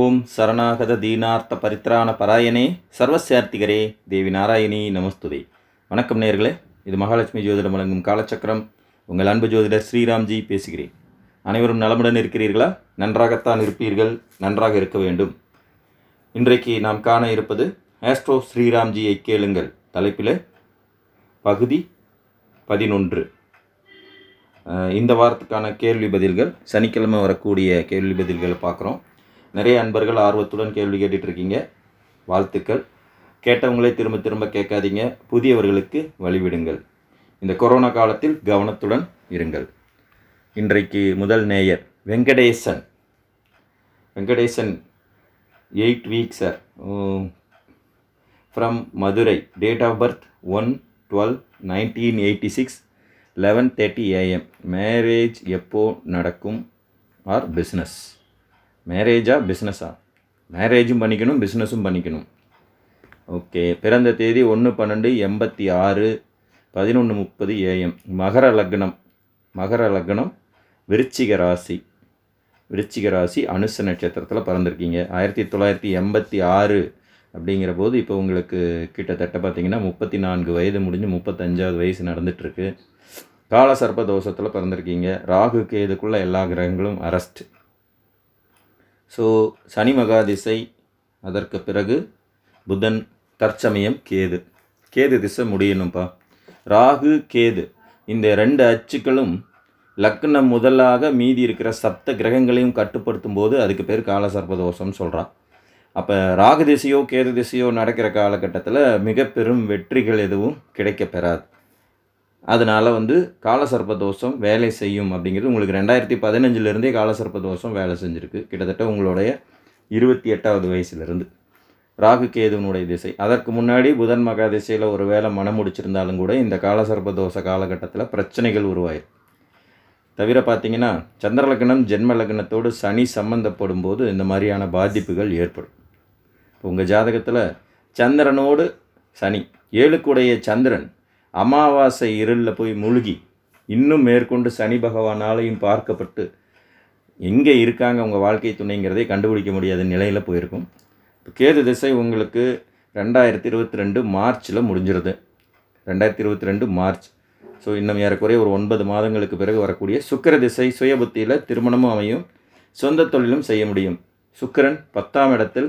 ஓம் சரணாகத தீனார்த்த பரித்ராண பராயணே சர்வசார்த்திகரே தேவி நாராயணி நமஸ்துதே வணக்கம் நேர்களே இது மகாலட்சுமி ஜோதிடம் வழங்கும் காலச்சக்கரம் உங்கள் அன்பு ஜோதிடர் ஸ்ரீராம்ஜி பேசுகிறேன் அனைவரும் நலமுடன் இருக்கிறீர்களா நன்றாகத்தான் இருப்பீர்கள் நன்றாக இருக்க வேண்டும் இன்றைக்கு நாம் காண இருப்பது ஆஸ்ட்ரோ ஸ்ரீராம்ஜியை கேளுங்கள் தலைப்பில் பகுதி பதினொன்று இந்த வாரத்துக்கான கேள்வி பதில்கள் சனிக்கிழமை வரக்கூடிய கேள்வி பதில்களை பார்க்குறோம் நிறைய அன்பர்கள் ஆர்வத்துடன் கேள்வி கேட்டுட்ருக்கீங்க வாழ்த்துக்கள் கேட்டவங்களே திரும்ப திரும்ப கேட்காதீங்க புதியவர்களுக்கு வழிவிடுங்கள் இந்த கொரோனா காலத்தில் கவனத்துடன் இருங்கள் இன்றைக்கு முதல் நேயர் Venkatesan Venkatesan eight week sir from Madurai date of birth one twelve nineteen eighty six eleven thirty AM marriage எப்போது நடக்கும் ஆர் பிஸ்னஸ் மேரேஜா பிஸ்னஸா மேரேஜும் பண்ணிக்கணும் பிஸ்னஸும் பண்ணிக்கணும் ஓகே பிறந்த தேதி ஒன்று பன்னெண்டு எண்பத்தி ஆறு பதினொன்று முப்பது ஏஎம் மகர லக்னம் மகர லக்னம் விருச்சிக ராசி விருச்சிக ராசி அனுச நட்சத்திரத்தில் பிறந்திருக்கீங்க ஆயிரத்தி தொள்ளாயிரத்தி எண்பத்தி ஆறு அப்படிங்கிற போது இப்போ உங்களுக்கு கிட்டத்தட்ட பார்த்திங்கன்னா முப்பத்தி நான்கு வயது முடிஞ்சு முப்பத்தஞ்சாவது வயசு நடந்துகிட்ருக்கு கால சர்ப்ப தோஷத்தில் பிறந்திருக்கீங்க ராகு கேதுக்குள்ளே எல்லா கிரகங்களும் அரஸ்ட் ஸோ சனி மகாதிசை திசை அதற்கு பிறகு புதன் தற்சமயம் கேது கேது திசை முடியணும்ப்பா ராகு கேது இந்த ரெண்டு அச்சுக்களும் லக்னம் முதலாக மீதி இருக்கிற சப்த கிரகங்களையும் கட்டுப்படுத்தும் போது அதுக்கு பேர் காலசர்பதோஷம்னு சொல்கிறான் அப்போ ராகு திசையோ கேது திசையோ நடக்கிற காலகட்டத்தில் மிக பெரும் வெற்றிகள் எதுவும் கிடைக்க பெறாது அதனால் வந்து காலசர்ப்ப தோஷம் வேலை செய்யும் அப்படிங்கிறது உங்களுக்கு ரெண்டாயிரத்தி பதினஞ்சுலேருந்தே காலசர்ப்ப தோஷம் வேலை செஞ்சுருக்கு கிட்டத்தட்ட உங்களுடைய இருபத்தி எட்டாவது வயசுலேருந்து ராகு கேதுவனுடைய திசை அதற்கு முன்னாடி புதன் மகா திசையில் ஒரு வேலை மனம் முடிச்சிருந்தாலும் கூட இந்த காலசர்ப்ப தோஷ காலகட்டத்தில் பிரச்சனைகள் உருவாயிருக்கு தவிர பார்த்திங்கன்னா சந்திர லக்னம் ஜென்ம லக்னத்தோடு சனி சம்மந்தப்படும் போது இந்த மாதிரியான பாதிப்புகள் ஏற்படும் உங்கள் ஜாதகத்தில் சந்திரனோடு சனி ஏழுக்குடைய சந்திரன் அமாவாசை இருளில் போய் முழுகி இன்னும் மேற்கொண்டு சனி பகவானாலையும் பார்க்கப்பட்டு எங்கே இருக்காங்க உங்கள் வாழ்க்கை துணைங்கிறதே கண்டுபிடிக்க முடியாத நிலையில் போயிருக்கும் கேது திசை உங்களுக்கு ரெண்டாயிரத்தி இருபத்தி ரெண்டு மார்ச்சில் முடிஞ்சிருது ரெண்டாயிரத்தி இருபத்தி ரெண்டு மார்ச் ஸோ இன்னும் ஏறக்குறைய ஒரு ஒன்பது மாதங்களுக்கு பிறகு வரக்கூடிய சுக்கர திசை சுயபுத்தியில் திருமணமும் அமையும் சொந்த தொழிலும் செய்ய முடியும் சுக்கரன் பத்தாம் இடத்தில்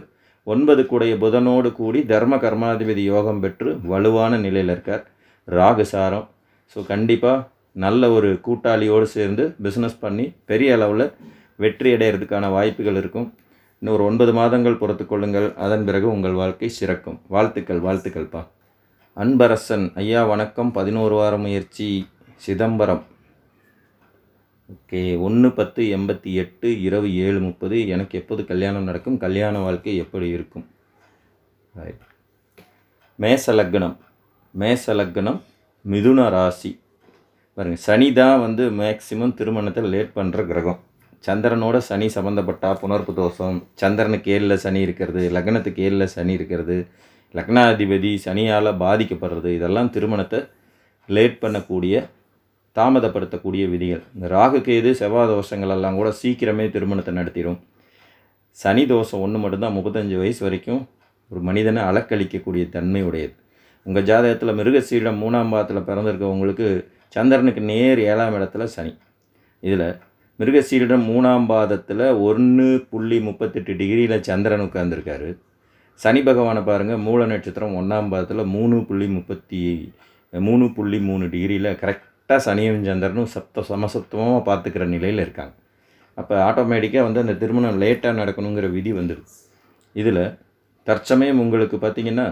ஒன்பது கூடைய புதனோடு கூடி தர்ம கர்மாதிபதி யோகம் பெற்று வலுவான நிலையில் இருக்கார் ராகுசாரம் சாரம் ஸோ கண்டிப்பாக நல்ல ஒரு கூட்டாளியோடு சேர்ந்து பிஸ்னஸ் பண்ணி பெரிய அளவில் வெற்றி அடைகிறதுக்கான வாய்ப்புகள் இருக்கும் இன்னும் ஒரு ஒன்பது மாதங்கள் பொறுத்து கொள்ளுங்கள் அதன் பிறகு உங்கள் வாழ்க்கை சிறக்கும் வாழ்த்துக்கள் வாழ்த்துக்கள்ப்பா அன்பரசன் ஐயா வணக்கம் பதினோரு வார முயற்சி சிதம்பரம் ஓகே ஒன்று பத்து எண்பத்தி எட்டு இரவு ஏழு முப்பது எனக்கு எப்போது கல்யாணம் நடக்கும் கல்யாண வாழ்க்கை எப்படி இருக்கும் மேச லக்னம் மேச லக்னம் மிதுன ராசி பாருங்கள் சனி தான் வந்து மேக்சிமம் திருமணத்தை லேட் பண்ணுற கிரகம் சந்திரனோட சனி சம்மந்தப்பட்டால் புணர்ப்பு தோஷம் சந்திரனுக்கு ஏழில் சனி இருக்கிறது லக்னத்துக்கு ஏழில் சனி இருக்கிறது லக்னாதிபதி சனியால் பாதிக்கப்படுறது இதெல்லாம் திருமணத்தை லேட் பண்ணக்கூடிய தாமதப்படுத்தக்கூடிய விதிகள் இந்த ராகு கேது செவ்வாய் தோஷங்கள் எல்லாம் கூட சீக்கிரமே திருமணத்தை நடத்திடும் சனி தோஷம் ஒன்று மட்டும்தான் முப்பத்தஞ்சு வயசு வரைக்கும் ஒரு மனிதனை அளக்களிக்கக்கூடிய தன்மை உடையது உங்கள் ஜாதகத்தில் மிருகசீடம் மூணாம் பாதத்தில் பிறந்திருக்கவங்களுக்கு சந்திரனுக்கு நேர் ஏழாம் இடத்துல சனி இதில் மிருகசீடம் மூணாம் பாதத்தில் ஒன்று புள்ளி முப்பத்தெட்டு டிகிரியில் சந்திரன் உட்கார்ந்துருக்காரு சனி பகவானை பாருங்கள் மூல நட்சத்திரம் ஒன்றாம் பாதத்தில் மூணு புள்ளி முப்பத்தி மூணு புள்ளி மூணு டிகிரியில் கரெக்ட் கரெக்டாக சனியும் சந்திரனும் சப்த சமசத்துவமாக பார்த்துக்கிற நிலையில் இருக்காங்க அப்போ ஆட்டோமேட்டிக்காக வந்து அந்த திருமணம் லேட்டாக நடக்கணுங்கிற விதி வந்துடும் இதில் தற்சமயம் உங்களுக்கு பார்த்திங்கன்னா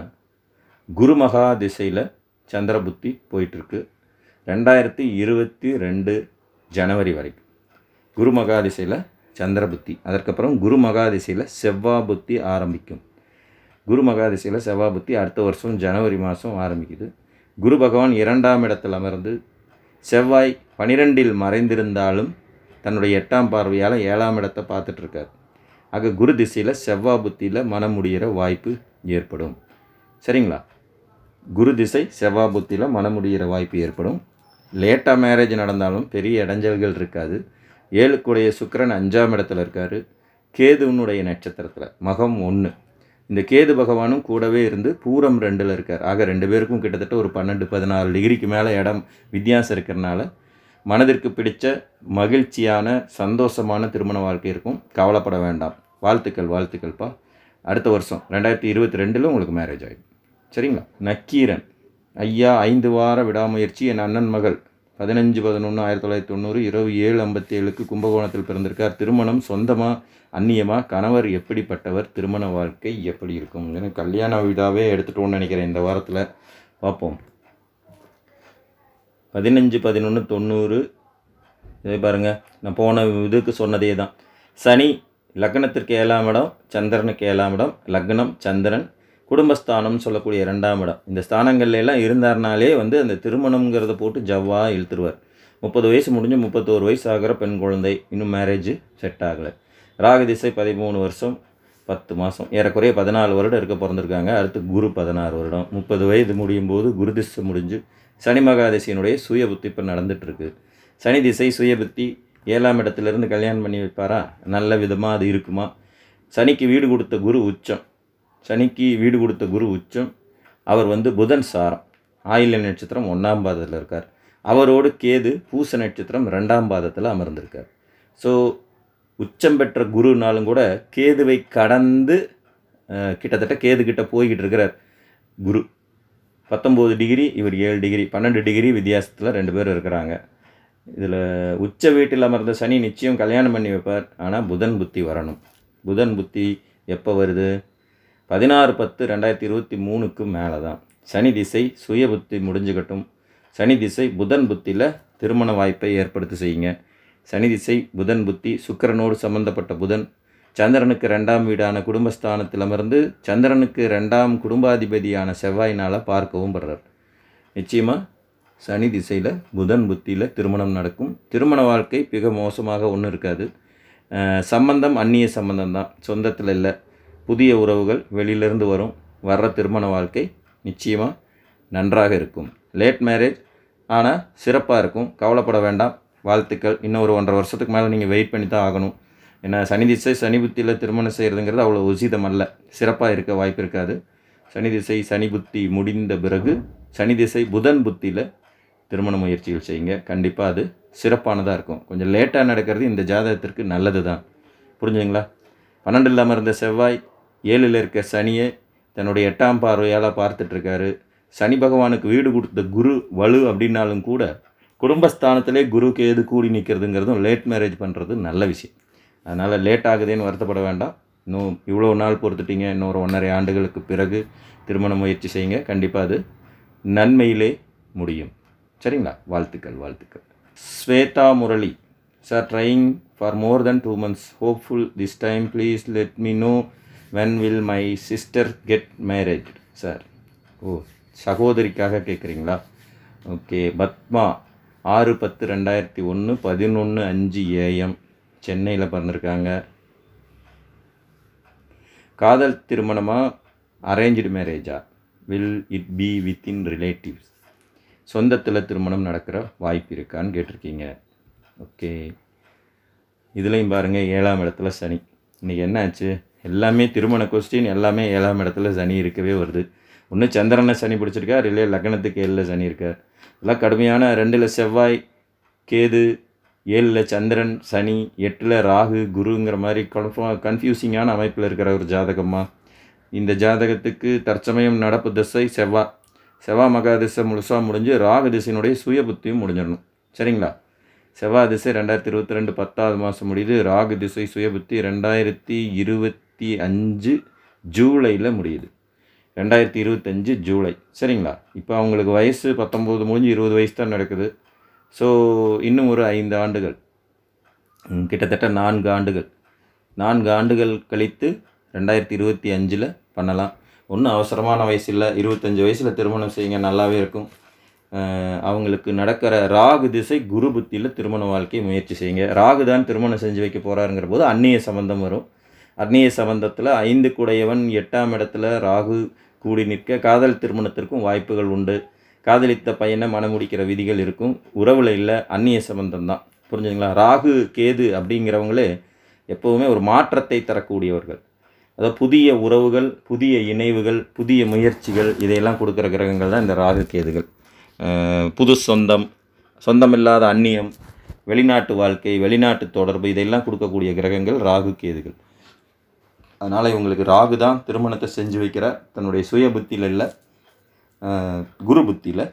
குருமகா திசையில் சந்திர புத்தி போயிட்டுருக்கு ரெண்டாயிரத்தி இருபத்தி ரெண்டு ஜனவரி வரைக்கும் மகா திசையில் சந்திர புத்தி அதற்கப்புறம் மகா திசையில் செவ்வா புத்தி ஆரம்பிக்கும் மகா திசையில் செவ்வா புத்தி அடுத்த வருஷம் ஜனவரி மாதம் ஆரம்பிக்குது குரு பகவான் இரண்டாம் இடத்தில் அமர்ந்து செவ்வாய் பனிரெண்டில் மறைந்திருந்தாலும் தன்னுடைய எட்டாம் பார்வையால் ஏழாம் இடத்தை பார்த்துட்ருக்கார் ஆக குரு திசையில் செவ்வாய் புத்தியில் மனம் முடிகிற வாய்ப்பு ஏற்படும் சரிங்களா குரு திசை செவ்வாய் புத்தியில் மனம் முடிகிற வாய்ப்பு ஏற்படும் லேட்டாக மேரேஜ் நடந்தாலும் பெரிய இடைஞ்சல்கள் இருக்காது ஏழுக்குடைய சுக்கரன் அஞ்சாம் இடத்துல இருக்கார் கேதுவனுடைய நட்சத்திரத்தில் மகம் ஒன்று இந்த கேது பகவானும் கூடவே இருந்து பூரம் ரெண்டில் இருக்கார் ஆக ரெண்டு பேருக்கும் கிட்டத்தட்ட ஒரு பன்னெண்டு பதினாலு டிகிரிக்கு மேலே இடம் வித்தியாசம் இருக்கிறனால மனதிற்கு பிடித்த மகிழ்ச்சியான சந்தோஷமான திருமண வாழ்க்கை இருக்கும் கவலைப்பட வேண்டாம் வாழ்த்துக்கள் வாழ்த்துக்கள்ப்பா அடுத்த வருஷம் ரெண்டாயிரத்தி இருபத்தி ரெண்டில் உங்களுக்கு மேரேஜ் ஆகிடும் சரிங்களா நக்கீரன் ஐயா ஐந்து வார விடாமுயற்சி என் அண்ணன் மகள் பதினஞ்சு பதினொன்று ஆயிரத்தி தொள்ளாயிரத்தி தொண்ணூறு இரவு ஏழு ஐம்பத்தி ஏழுக்கு கும்பகோணத்தில் பிறந்திருக்கார் திருமணம் சொந்தமாக அந்நியமாக கணவர் எப்படிப்பட்டவர் திருமண வாழ்க்கை எப்படி இருக்கும் எனக்கு கல்யாண விழாவே எடுத்துட்டோன்னு நினைக்கிறேன் இந்த வாரத்தில் பார்ப்போம் பதினஞ்சு பதினொன்று தொண்ணூறு இதை பாருங்கள் நான் போன இதுக்கு சொன்னதே தான் சனி லக்னத்திற்கு ஏழாம் இடம் சந்திரனுக்கு ஏழாம் இடம் லக்னம் சந்திரன் குடும்பஸ்தானம் சொல்லக்கூடிய ரெண்டாம் இடம் இந்த எல்லாம் இருந்தார்னாலே வந்து அந்த திருமணம்ங்கிறத போட்டு ஜவ்வாக இழுத்துருவார் முப்பது வயசு முடிஞ்சு முப்பத்தோரு வயசு ஆகிற பெண் குழந்தை இன்னும் மேரேஜ் செட் ஆகலை ராகதிசை திசை பதிமூணு வருஷம் பத்து மாதம் ஏறக்குறைய பதினாலு வருடம் இருக்க பிறந்திருக்காங்க அடுத்து குரு பதினாறு வருடம் முப்பது வயது முடியும் போது குரு திசை முடிஞ்சு சனி மகாதிசையினுடைய சுய புத்தி இப்போ நடந்துகிட்ருக்கு சனி திசை சுய புத்தி ஏழாம் இடத்துலேருந்து கல்யாணம் பண்ணி வைப்பாரா நல்ல விதமாக அது இருக்குமா சனிக்கு வீடு கொடுத்த குரு உச்சம் சனிக்கு வீடு கொடுத்த குரு உச்சம் அவர் வந்து புதன் சாரம் ஆயில்ய நட்சத்திரம் ஒன்றாம் பாதத்தில் இருக்கார் அவரோடு கேது பூச நட்சத்திரம் ரெண்டாம் பாதத்தில் அமர்ந்திருக்கார் ஸோ உச்சம் பெற்ற குருனாலும் கூட கேதுவை கடந்து கிட்டத்தட்ட கேது கிட்ட போய்கிட்டு இருக்கிறார் குரு பத்தொம்போது டிகிரி இவர் ஏழு டிகிரி பன்னெண்டு டிகிரி வித்தியாசத்தில் ரெண்டு பேர் இருக்கிறாங்க இதில் உச்ச வீட்டில் அமர்ந்த சனி நிச்சயம் கல்யாணம் பண்ணி வைப்பார் ஆனால் புதன் புத்தி வரணும் புதன் புத்தி எப்போ வருது பதினாறு பத்து ரெண்டாயிரத்தி இருபத்தி மூணுக்கு மேலே தான் சனி திசை சுய புத்தி முடிஞ்சுக்கட்டும் சனி திசை புதன் புத்தியில் திருமண வாய்ப்பை ஏற்படுத்தி செய்யுங்க சனி திசை புதன் புத்தி சுக்கரனோடு சம்பந்தப்பட்ட புதன் சந்திரனுக்கு ரெண்டாம் வீடான குடும்பஸ்தானத்திலமிருந்து சந்திரனுக்கு ரெண்டாம் குடும்பாதிபதியான செவ்வாயினால் பார்க்கவும் படுறார் நிச்சயமாக சனி திசையில் புதன் புத்தியில் திருமணம் நடக்கும் திருமண வாழ்க்கை மிக மோசமாக ஒன்றும் இருக்காது சம்பந்தம் அந்நிய சம்பந்தம் தான் சொந்தத்தில் இல்லை புதிய உறவுகள் வெளியிலிருந்து வரும் வர்ற திருமண வாழ்க்கை நிச்சயமாக நன்றாக இருக்கும் லேட் மேரேஜ் ஆனால் சிறப்பாக இருக்கும் கவலைப்பட வேண்டாம் வாழ்த்துக்கள் இன்னும் ஒரு ஒன்றரை வருஷத்துக்கு மேலே நீங்கள் வெயிட் பண்ணி தான் ஆகணும் ஏன்னா சனி திசை சனி புத்தியில் திருமணம் செய்கிறதுங்கிறது அவ்வளோ உசிதம் அல்ல சிறப்பாக இருக்க வாய்ப்பு இருக்காது சனி திசை சனி புத்தி முடிந்த பிறகு சனி திசை புதன் புத்தியில் திருமண முயற்சிகள் செய்யுங்க கண்டிப்பாக அது சிறப்பானதாக இருக்கும் கொஞ்சம் லேட்டாக நடக்கிறது இந்த ஜாதகத்திற்கு நல்லது தான் புரிஞ்சுங்களா பன்னெண்டு இல்லாமல் இருந்த செவ்வாய் ஏழில் இருக்க சனியை தன்னுடைய எட்டாம் பார்வையால் பார்த்துட்ருக்காரு சனி பகவானுக்கு வீடு கொடுத்த குரு வலு அப்படின்னாலும் கூட குடும்பஸ்தானத்திலே குருக்கு எது கூடி நிற்கிறதுங்கிறதும் லேட் மேரேஜ் பண்ணுறது நல்ல விஷயம் அதனால் லேட் ஆகுதுன்னு வருத்தப்பட வேண்டாம் இன்னும் இவ்வளோ நாள் பொறுத்துட்டிங்க இன்னொரு ஒன்றரை ஆண்டுகளுக்கு பிறகு திருமண முயற்சி செய்யுங்க கண்டிப்பாக அது நன்மையிலே முடியும் சரிங்களா வாழ்த்துக்கள் வாழ்த்துக்கள் Swetha Murali sir trying for more then two months hopeful this time please let me know when will my sister get marriage sir ஓ சகோதரிக்காக கேட்குறீங்களா ஓகே பத்மா ஆறு பத்து ரெண்டாயிரத்தி ஒன்று பதினொன்று அஞ்சு ஏஎம் சென்னையில் பிறந்திருக்காங்க காதல் திருமணமாக அரேஞ்சு மேரேஜா will it be within relatives சொந்தத்தில் திருமணம் நடக்கிற வாய்ப்பு இருக்கான்னு கேட்டிருக்கீங்க ஓகே இதுலேயும் பாருங்கள் ஏழாம் இடத்துல சனி இன்றைக்கி என்ன ஆச்சு எல்லாமே திருமண கொஸ்டின் எல்லாமே ஏழாம் இடத்துல சனி இருக்கவே வருது ஒன்று சந்திரனை சனி பிடிச்சிருக்கார் இல்லை லக்னத்துக்கு ஏழில் சனி இருக்கார் இதெல்லாம் கடுமையான ரெண்டில் செவ்வாய் கேது ஏழில் சந்திரன் சனி எட்டில் ராகு குருங்கிற மாதிரி கன்ஃபார்ம் கன்ஃபியூசிங்கான அமைப்பில் இருக்கிற ஒரு ஜாதகமாக இந்த ஜாதகத்துக்கு தற்சமயம் நடப்பு திசை செவ்வா செவ்வா மகா திசை முழுசாக முடிஞ்சு ராகு திசையினுடைய சுய புத்தியும் முடிஞ்சிடணும் சரிங்களா செவ்வாய் திசை ரெண்டாயிரத்தி இருபத்தி ரெண்டு பத்தாவது மாதம் முடியுது ராகு திசை சுயபுத்தி ரெண்டாயிரத்தி இருபத் இருபத்தி அஞ்சு ஜூலையில் முடியுது ரெண்டாயிரத்தி இருபத்தஞ்சு ஜூலை சரிங்களா இப்போ அவங்களுக்கு வயசு பத்தொம்போது முடிஞ்சு இருபது வயசு தான் நடக்குது ஸோ இன்னும் ஒரு ஐந்து ஆண்டுகள் கிட்டத்தட்ட நான்கு ஆண்டுகள் நான்கு ஆண்டுகள் கழித்து ரெண்டாயிரத்தி இருபத்தி அஞ்சில் பண்ணலாம் ஒன்றும் அவசரமான வயசு இல்லை இருபத்தஞ்சி வயசில் திருமணம் செய்யுங்க நல்லாவே இருக்கும் அவங்களுக்கு நடக்கிற ராகு திசை குரு புத்தியில் திருமண வாழ்க்கையை முயற்சி செய்யுங்க ராகு தான் திருமணம் செஞ்சு வைக்க போகிறாருங்கிற போது அந்நிய சம்மந்தம் வரும் அக்னிய சம்பந்தத்தில் ஐந்து கூடையவன் எட்டாம் இடத்துல ராகு கூடி நிற்க காதல் திருமணத்திற்கும் வாய்ப்புகள் உண்டு காதலித்த பையனை முடிக்கிற விதிகள் இருக்கும் உறவில் இல்லை அந்நிய சம்பந்தம் தான் புரிஞ்சுங்களா ராகு கேது அப்படிங்கிறவங்களே எப்போவுமே ஒரு மாற்றத்தை தரக்கூடியவர்கள் அதாவது புதிய உறவுகள் புதிய இணைவுகள் புதிய முயற்சிகள் இதையெல்லாம் கொடுக்குற கிரகங்கள் தான் இந்த ராகு கேதுகள் புது சொந்தம் சொந்தமில்லாத அந்நியம் வெளிநாட்டு வாழ்க்கை வெளிநாட்டு தொடர்பு இதையெல்லாம் கொடுக்கக்கூடிய கிரகங்கள் ராகு கேதுகள் அதனால் இவங்களுக்கு ராகு தான் திருமணத்தை செஞ்சு வைக்கிற தன்னுடைய சுய புத்தியில் இல்லை குரு புத்தியில்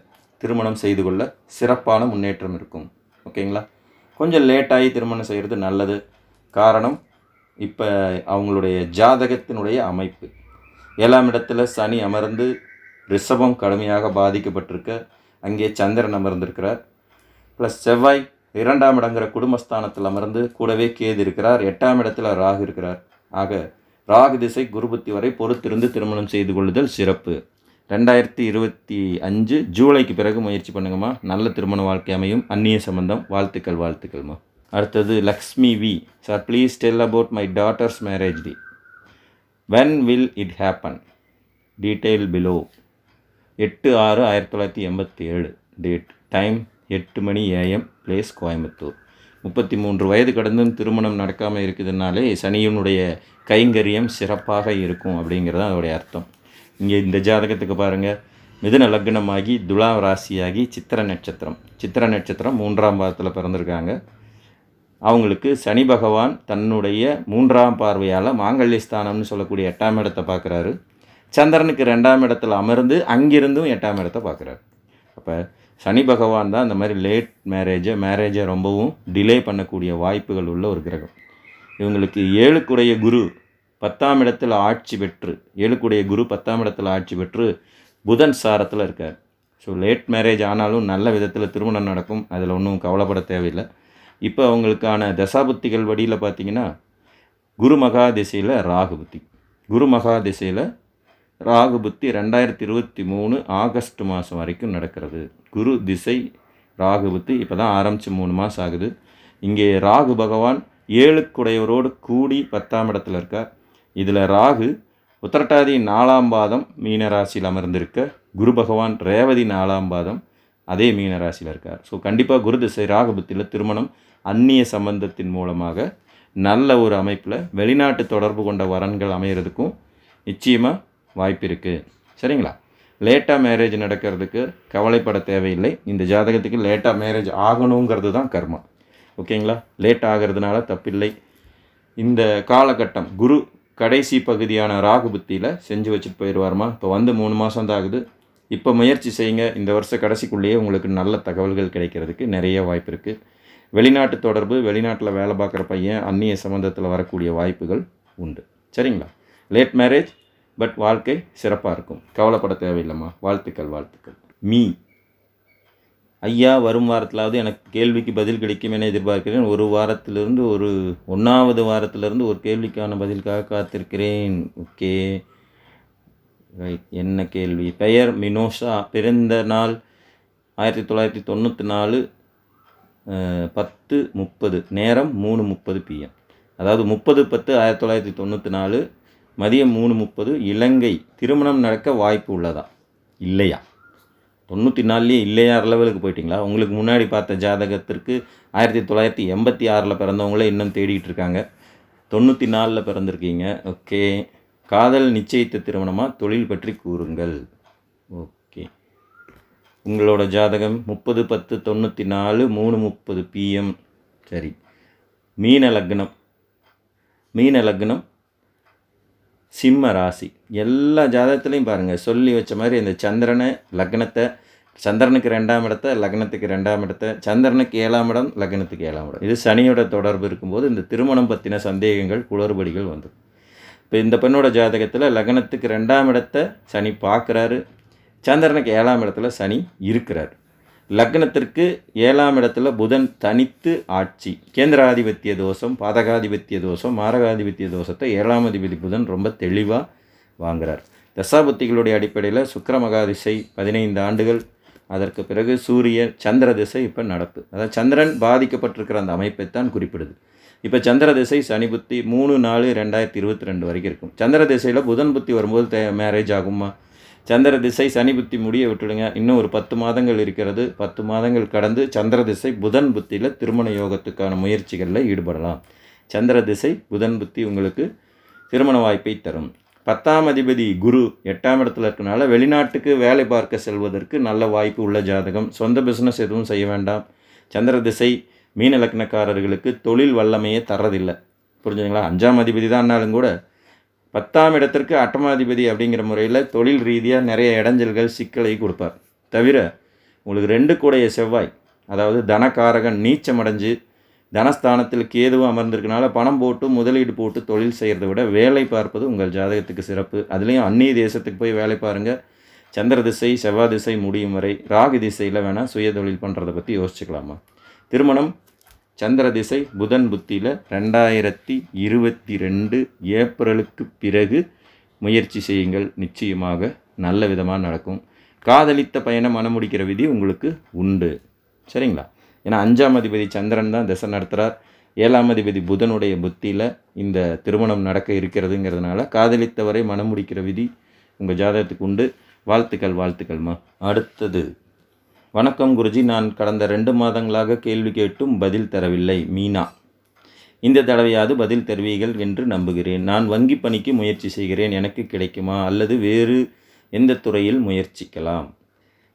திருமணம் செய்து கொள்ள சிறப்பான முன்னேற்றம் இருக்கும் ஓகேங்களா கொஞ்சம் லேட்டாகி திருமணம் செய்கிறது நல்லது காரணம் இப்போ அவங்களுடைய ஜாதகத்தினுடைய அமைப்பு ஏழாம் இடத்துல சனி அமர்ந்து ரிஷபம் கடுமையாக பாதிக்கப்பட்டிருக்க அங்கே சந்திரன் அமர்ந்திருக்கிறார் ப்ளஸ் செவ்வாய் இரண்டாம் இடங்கிற குடும்பஸ்தானத்தில் அமர்ந்து கூடவே கேது இருக்கிறார் எட்டாம் இடத்தில் ராகு இருக்கிறார் ஆக ராகு திசை குருபத்தி வரை பொறுத்திருந்து திருமணம் செய்து கொள்ளுதல் சிறப்பு ரெண்டாயிரத்தி இருபத்தி அஞ்சு ஜூலைக்கு பிறகு முயற்சி பண்ணுங்கம்மா நல்ல திருமண வாழ்க்கை அமையும் அந்நிய சம்பந்தம் வாழ்த்துக்கள் வாழ்த்துக்கள்மா அடுத்தது Lakshmi V sir please tell about my daughter's marriage D when will it happen detail below எட்டு ஆறு ஆயிரத்தி தொள்ளாயிரத்தி எண்பத்தி ஏழு டேட் டைம் எட்டு மணி ஏஎம் பிளேஸ் கோயம்புத்தூர் முப்பத்தி மூன்று வயது கடந்தும் திருமணம் நடக்காமல் இருக்குதுனாலே சனியனுடைய கைங்கரியம் சிறப்பாக இருக்கும் அப்படிங்கிறது அதோடைய அர்த்தம் இங்கே இந்த ஜாதகத்துக்கு பாருங்கள் மிதுன லக்னமாகி துலா ராசியாகி சித்திர நட்சத்திரம் சித்திர நட்சத்திரம் மூன்றாம் பாதத்தில் பிறந்திருக்காங்க அவங்களுக்கு சனி பகவான் தன்னுடைய மூன்றாம் பார்வையால் மாங்கல்யஸ்தானம்னு சொல்லக்கூடிய எட்டாம் இடத்தை பார்க்குறாரு சந்திரனுக்கு ரெண்டாம் இடத்துல அமர்ந்து அங்கிருந்தும் எட்டாம் இடத்தை பார்க்குறாரு அப்போ சனி பகவான் தான் இந்த மாதிரி லேட் மேரேஜை மேரேஜை ரொம்பவும் டிலே பண்ணக்கூடிய வாய்ப்புகள் உள்ள ஒரு கிரகம் இவங்களுக்கு ஏழுக்குடைய குரு பத்தாம் இடத்தில் ஆட்சி பெற்று ஏழுக்குடைய குரு பத்தாம் இடத்தில் ஆட்சி பெற்று புதன் சாரத்தில் இருக்கார் ஸோ லேட் மேரேஜ் ஆனாலும் நல்ல விதத்தில் திருமணம் நடக்கும் அதில் ஒன்றும் கவலைப்பட தேவையில்லை இப்போ அவங்களுக்கான தசாபுத்திகள் வடியில் பார்த்தீங்கன்னா குருமகா திசையில் ராகு புத்தி குருமகா திசையில் ராகு புத்தி ரெண்டாயிரத்தி இருபத்தி மூணு ஆகஸ்ட் மாதம் வரைக்கும் நடக்கிறது குரு திசை ராகு புத்தி இப்போ தான் ஆரம்பித்து மூணு மாதம் ஆகுது இங்கே ராகு பகவான் ஏழுக்குடையவரோடு கூடி பத்தாம் இடத்துல இருக்கார் இதில் ராகு உத்திரட்டாதி நாலாம் பாதம் மீனராசியில் அமர்ந்திருக்க குரு பகவான் ரேவதி நாலாம் பாதம் அதே மீனராசியில் இருக்கார் ஸோ கண்டிப்பாக குரு திசை ராகபத்தில் திருமணம் அந்நிய சம்பந்தத்தின் மூலமாக நல்ல ஒரு அமைப்பில் வெளிநாட்டு தொடர்பு கொண்ட வரன்கள் அமையிறதுக்கும் நிச்சயமாக வாய்ப்பு இருக்குது சரிங்களா லேட்டாக மேரேஜ் நடக்கிறதுக்கு கவலைப்பட தேவையில்லை இந்த ஜாதகத்துக்கு லேட்டாக மேரேஜ் ஆகணுங்கிறது தான் கர்மம் ஓகேங்களா லேட் ஆகிறதுனால தப்பில்லை இந்த காலகட்டம் குரு கடைசி பகுதியான ராகு புத்தியில் செஞ்சு வச்சுட்டு போயிடுவாருமா இப்போ வந்து மூணு மாதம் தான் ஆகுது இப்போ முயற்சி செய்யுங்க இந்த வருஷ கடைசிக்குள்ளேயே உங்களுக்கு நல்ல தகவல்கள் கிடைக்கிறதுக்கு நிறைய வாய்ப்பு இருக்குது வெளிநாட்டு தொடர்பு வெளிநாட்டில் வேலை பார்க்குற பையன் அந்நிய சம்மந்தத்தில் வரக்கூடிய வாய்ப்புகள் உண்டு சரிங்களா லேட் மேரேஜ் பட் வாழ்க்கை சிறப்பாக இருக்கும் கவலைப்பட தேவையில்லைம்மா வாழ்த்துக்கள் வாழ்த்துக்கள் மீ ஐயா வரும் வாரத்திலாவது எனக்கு கேள்விக்கு பதில் கிடைக்கும் என எதிர்பார்க்கிறேன் ஒரு வாரத்திலிருந்து ஒரு ஒன்றாவது வாரத்திலிருந்து ஒரு கேள்விக்கான பதிலுக்காக காத்திருக்கிறேன் ஓகே ரைட் என்ன கேள்வி பெயர் மினோஷா பிறந்த நாள் ஆயிரத்தி தொள்ளாயிரத்தி தொண்ணூற்றி நாலு பத்து முப்பது நேரம் மூணு முப்பது பிஎம் அதாவது முப்பது பத்து ஆயிரத்தி தொள்ளாயிரத்தி தொண்ணூற்றி நாலு மதியம் மூணு முப்பது இலங்கை திருமணம் நடக்க வாய்ப்பு உள்ளதா இல்லையா தொண்ணூற்றி நாலுலேயே இல்லையார் லெவலுக்கு போயிட்டீங்களா உங்களுக்கு முன்னாடி பார்த்த ஜாதகத்திற்கு ஆயிரத்தி தொள்ளாயிரத்தி எண்பத்தி ஆறில் பிறந்தவங்களே இன்னும் தேடிட்டு இருக்காங்க தொண்ணூற்றி நாலில் பிறந்திருக்கீங்க ஓகே காதல் நிச்சயித்த திருமணமாக தொழில் பற்றி கூறுங்கள் ஓகே உங்களோட ஜாதகம் முப்பது பத்து தொண்ணூற்றி நாலு மூணு முப்பது பிஎம் சரி மீன லக்னம் மீன லக்னம் சிம்ம ராசி எல்லா ஜாதகத்துலேயும் பாருங்கள் சொல்லி வச்ச மாதிரி இந்த சந்திரனை லக்னத்தை சந்திரனுக்கு ரெண்டாம் இடத்த லக்னத்துக்கு ரெண்டாம் இடத்த சந்திரனுக்கு ஏழாம் இடம் லக்னத்துக்கு ஏழாம் இடம் இது சனியோட தொடர்பு இருக்கும்போது இந்த திருமணம் பற்றின சந்தேகங்கள் குளறுபடிகள் வந்துடும் இப்போ இந்த பெண்ணோட ஜாதகத்தில் லக்னத்துக்கு ரெண்டாம் இடத்த சனி பார்க்குறாரு சந்திரனுக்கு ஏழாம் இடத்துல சனி இருக்கிறார் லக்னத்திற்கு ஏழாம் இடத்துல புதன் தனித்து ஆட்சி கேந்திராதிபத்திய தோஷம் பாதகாதிபத்திய தோஷம் மாரகாதிபத்திய தோஷத்தை ஏழாம் அதிபதி புதன் ரொம்ப தெளிவாக வாங்குகிறார் தசாபுத்திகளுடைய அடிப்படையில் சுக்கரமகாதிசை பதினைந்து ஆண்டுகள் அதற்கு பிறகு சூரிய சந்திர திசை இப்போ நடப்பு அதாவது சந்திரன் பாதிக்கப்பட்டிருக்கிற அந்த அமைப்பை தான் குறிப்பிடுது இப்போ சந்திர திசை சனி புத்தி மூணு நாலு ரெண்டாயிரத்தி இருபத்தி ரெண்டு வரைக்கும் இருக்கும் சந்திர திசையில் புதன் புத்தி வரும்போது தே மேரேஜ் ஆகுமா சந்திர திசை சனி புத்தி முடிய விட்டுடுங்க இன்னும் ஒரு பத்து மாதங்கள் இருக்கிறது பத்து மாதங்கள் கடந்து சந்திர திசை புதன் புத்தியில் திருமண யோகத்துக்கான முயற்சிகளில் ஈடுபடலாம் சந்திர திசை புதன் புத்தி உங்களுக்கு திருமண வாய்ப்பை தரும் பத்தாம் அதிபதி குரு எட்டாம் இடத்துல இருக்கனால வெளிநாட்டுக்கு வேலை பார்க்க செல்வதற்கு நல்ல வாய்ப்பு உள்ள ஜாதகம் சொந்த பிஸ்னஸ் எதுவும் செய்ய வேண்டாம் சந்திர திசை மீன லக்னக்காரர்களுக்கு தொழில் வல்லமையே தர்றதில்லை புரிஞ்சுங்களா அஞ்சாம் அதிபதி தான்னாலும் கூட பத்தாம் இடத்திற்கு அட்டமாதிபதி அப்படிங்கிற முறையில் தொழில் ரீதியாக நிறைய இடைஞ்சல்கள் சிக்கலை கொடுப்பார் தவிர உங்களுக்கு ரெண்டு கூடைய செவ்வாய் அதாவது தனக்காரகன் நீச்சமடைஞ்சு தனஸ்தானத்தில் கேதுவும் அமர்ந்திருக்கனால பணம் போட்டு முதலீடு போட்டு தொழில் செய்கிறத விட வேலை பார்ப்பது உங்கள் ஜாதகத்துக்கு சிறப்பு அதுலேயும் அந்நிய தேசத்துக்கு போய் வேலை பாருங்கள் சந்திர திசை செவ்வாய் திசை முடியும் வரை ராகு திசையில் வேணால் சுய தொழில் பண்ணுறதை பற்றி யோசிச்சுக்கலாமா திருமணம் சந்திர திசை புதன் புத்தியில் ரெண்டாயிரத்தி இருபத்தி ரெண்டு ஏப்ரலுக்கு பிறகு முயற்சி செய்யுங்கள் நிச்சயமாக நல்ல விதமாக நடக்கும் காதலித்த பயணம் மனமுடிக்கிற விதி உங்களுக்கு உண்டு சரிங்களா ஏன்னா அஞ்சாம் அதிபதி சந்திரன் தான் திசை நடத்துகிறார் ஏழாம் அதிபதி புதனுடைய புத்தியில் இந்த திருமணம் நடக்க இருக்கிறதுங்கிறதுனால காதலித்தவரை மனம் முடிக்கிற விதி உங்கள் ஜாதகத்துக்கு உண்டு வாழ்த்துக்கள் வாழ்த்துக்கள்மா அடுத்தது வணக்கம் குருஜி நான் கடந்த ரெண்டு மாதங்களாக கேள்வி கேட்டும் பதில் தரவில்லை மீனா இந்த தடவையாவது பதில் தருவீர்கள் என்று நம்புகிறேன் நான் வங்கி பணிக்கு முயற்சி செய்கிறேன் எனக்கு கிடைக்குமா அல்லது வேறு எந்த துறையில் முயற்சிக்கலாம்